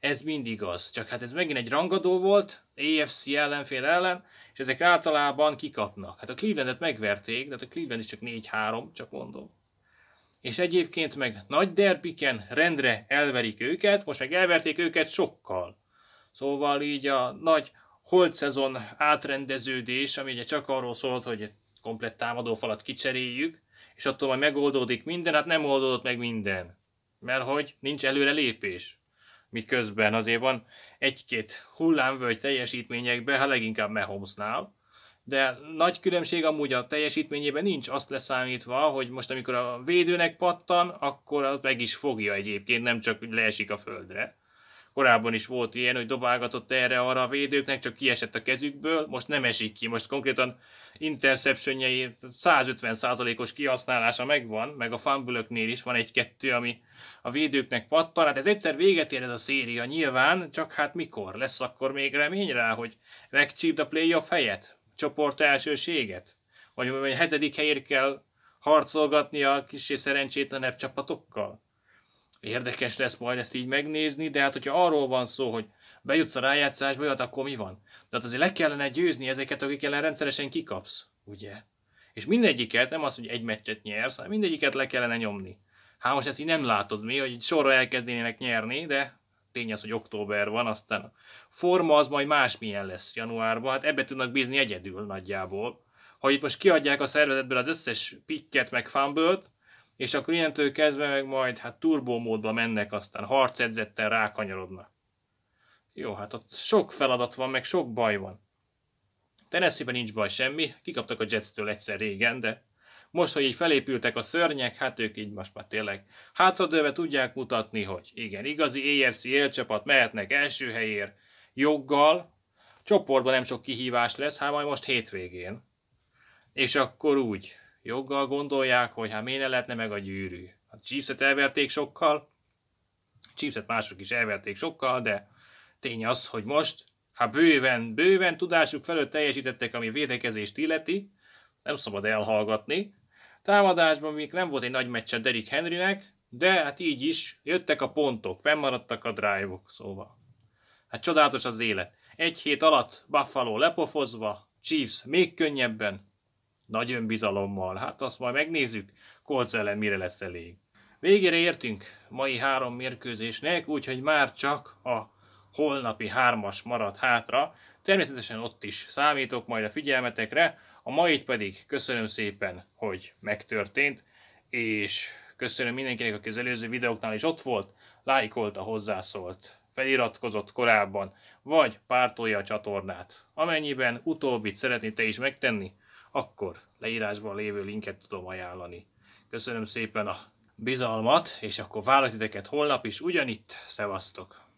ez mindig az. Csak hát ez megint egy rangadó volt, AFC ellenfél ellen, és ezek általában kikapnak. Hát a Clevelandet megverték, de hát a Cleveland is csak 4-3, csak mondom. És egyébként meg nagy derbiken rendre elverik őket, most meg elverték őket sokkal. Szóval így a nagy holt szezon átrendeződés, ami ugye csak arról szólt, hogy egy komplett falat kicseréljük, és attól majd megoldódik minden, hát nem oldódott meg minden. Mert hogy nincs előrelépés miközben azért van egy-két hullámvölgy teljesítményekben, ha hát leginkább Mahomesnál, de nagy különbség amúgy a teljesítményében nincs azt leszámítva, hogy most amikor a védőnek pattan, akkor az meg is fogja egyébként, nem csak leesik a földre korábban is volt ilyen, hogy dobálgatott erre arra a védőknek, csak kiesett a kezükből, most nem esik ki, most konkrétan interceptionjei 150%-os kihasználása megvan, meg a fumble is van egy-kettő, ami a védőknek pattan, hát ez egyszer véget ér ez a széria nyilván, csak hát mikor lesz akkor még remény rá, hogy megcsípd a playoff helyet, csoport elsőséget, vagy, vagy hetedik helyért kell harcolgatni a és szerencsétlenebb csapatokkal? érdekes lesz majd ezt így megnézni, de hát hogyha arról van szó, hogy bejutsz a rájátszásba, hát akkor mi van? Tehát azért le kellene győzni ezeket, akik ellen rendszeresen kikapsz, ugye? És mindegyiket, nem az, hogy egy meccset nyersz, hanem mindegyiket le kellene nyomni. Hát most ezt így nem látod mi, hogy sorra elkezdenének nyerni, de tény az, hogy október van, aztán a forma az majd másmilyen lesz januárban, hát ebbe tudnak bízni egyedül nagyjából. Ha itt most kiadják a szervezetből az összes pikket meg fumble és akkor ilyentől kezdve meg majd hát módba mennek, aztán harcedzetten rákanyarodnak. Jó, hát ott sok feladat van, meg sok baj van. Tennessee-ben nincs baj semmi, kikaptak a Jets-től egyszer régen, de most, hogy így felépültek a szörnyek, hát ők így most már tényleg hátradőve tudják mutatni, hogy igen, igazi AFC élcsapat mehetnek első helyért joggal, csoportban nem sok kihívás lesz, hát majd most hétvégén. És akkor úgy, Joggal gondolják, hogy hát miért ne lehetne meg a gyűrű. A hát Chiefs-et elverték sokkal, Chiefs-et mások is elverték sokkal, de tény az, hogy most, ha hát bőven, bőven tudásuk felőtt teljesítettek, ami védekezést illeti, nem szabad elhallgatni. Támadásban még nem volt egy nagy meccse Derrick Henrynek, de hát így is jöttek a pontok, fennmaradtak a drive-ok, szóval. Hát csodálatos az élet. Egy hét alatt Buffalo lepofozva, Chiefs még könnyebben, nagy önbizalommal. Hát azt majd megnézzük, kolc ellen mire lesz elég. Végére értünk mai három mérkőzésnek, úgyhogy már csak a holnapi hármas marad hátra. Természetesen ott is számítok majd a figyelmetekre, a mait pedig köszönöm szépen, hogy megtörtént, és köszönöm mindenkinek, aki az előző videóknál is ott volt, lájkolta, hozzászólt, feliratkozott korábban, vagy pártolja a csatornát. Amennyiben utóbbit szeretnéd te is megtenni, akkor leírásban lévő linket tudom ajánlani. Köszönöm szépen a bizalmat, és akkor várlak holnap is ugyanitt. Szevasztok!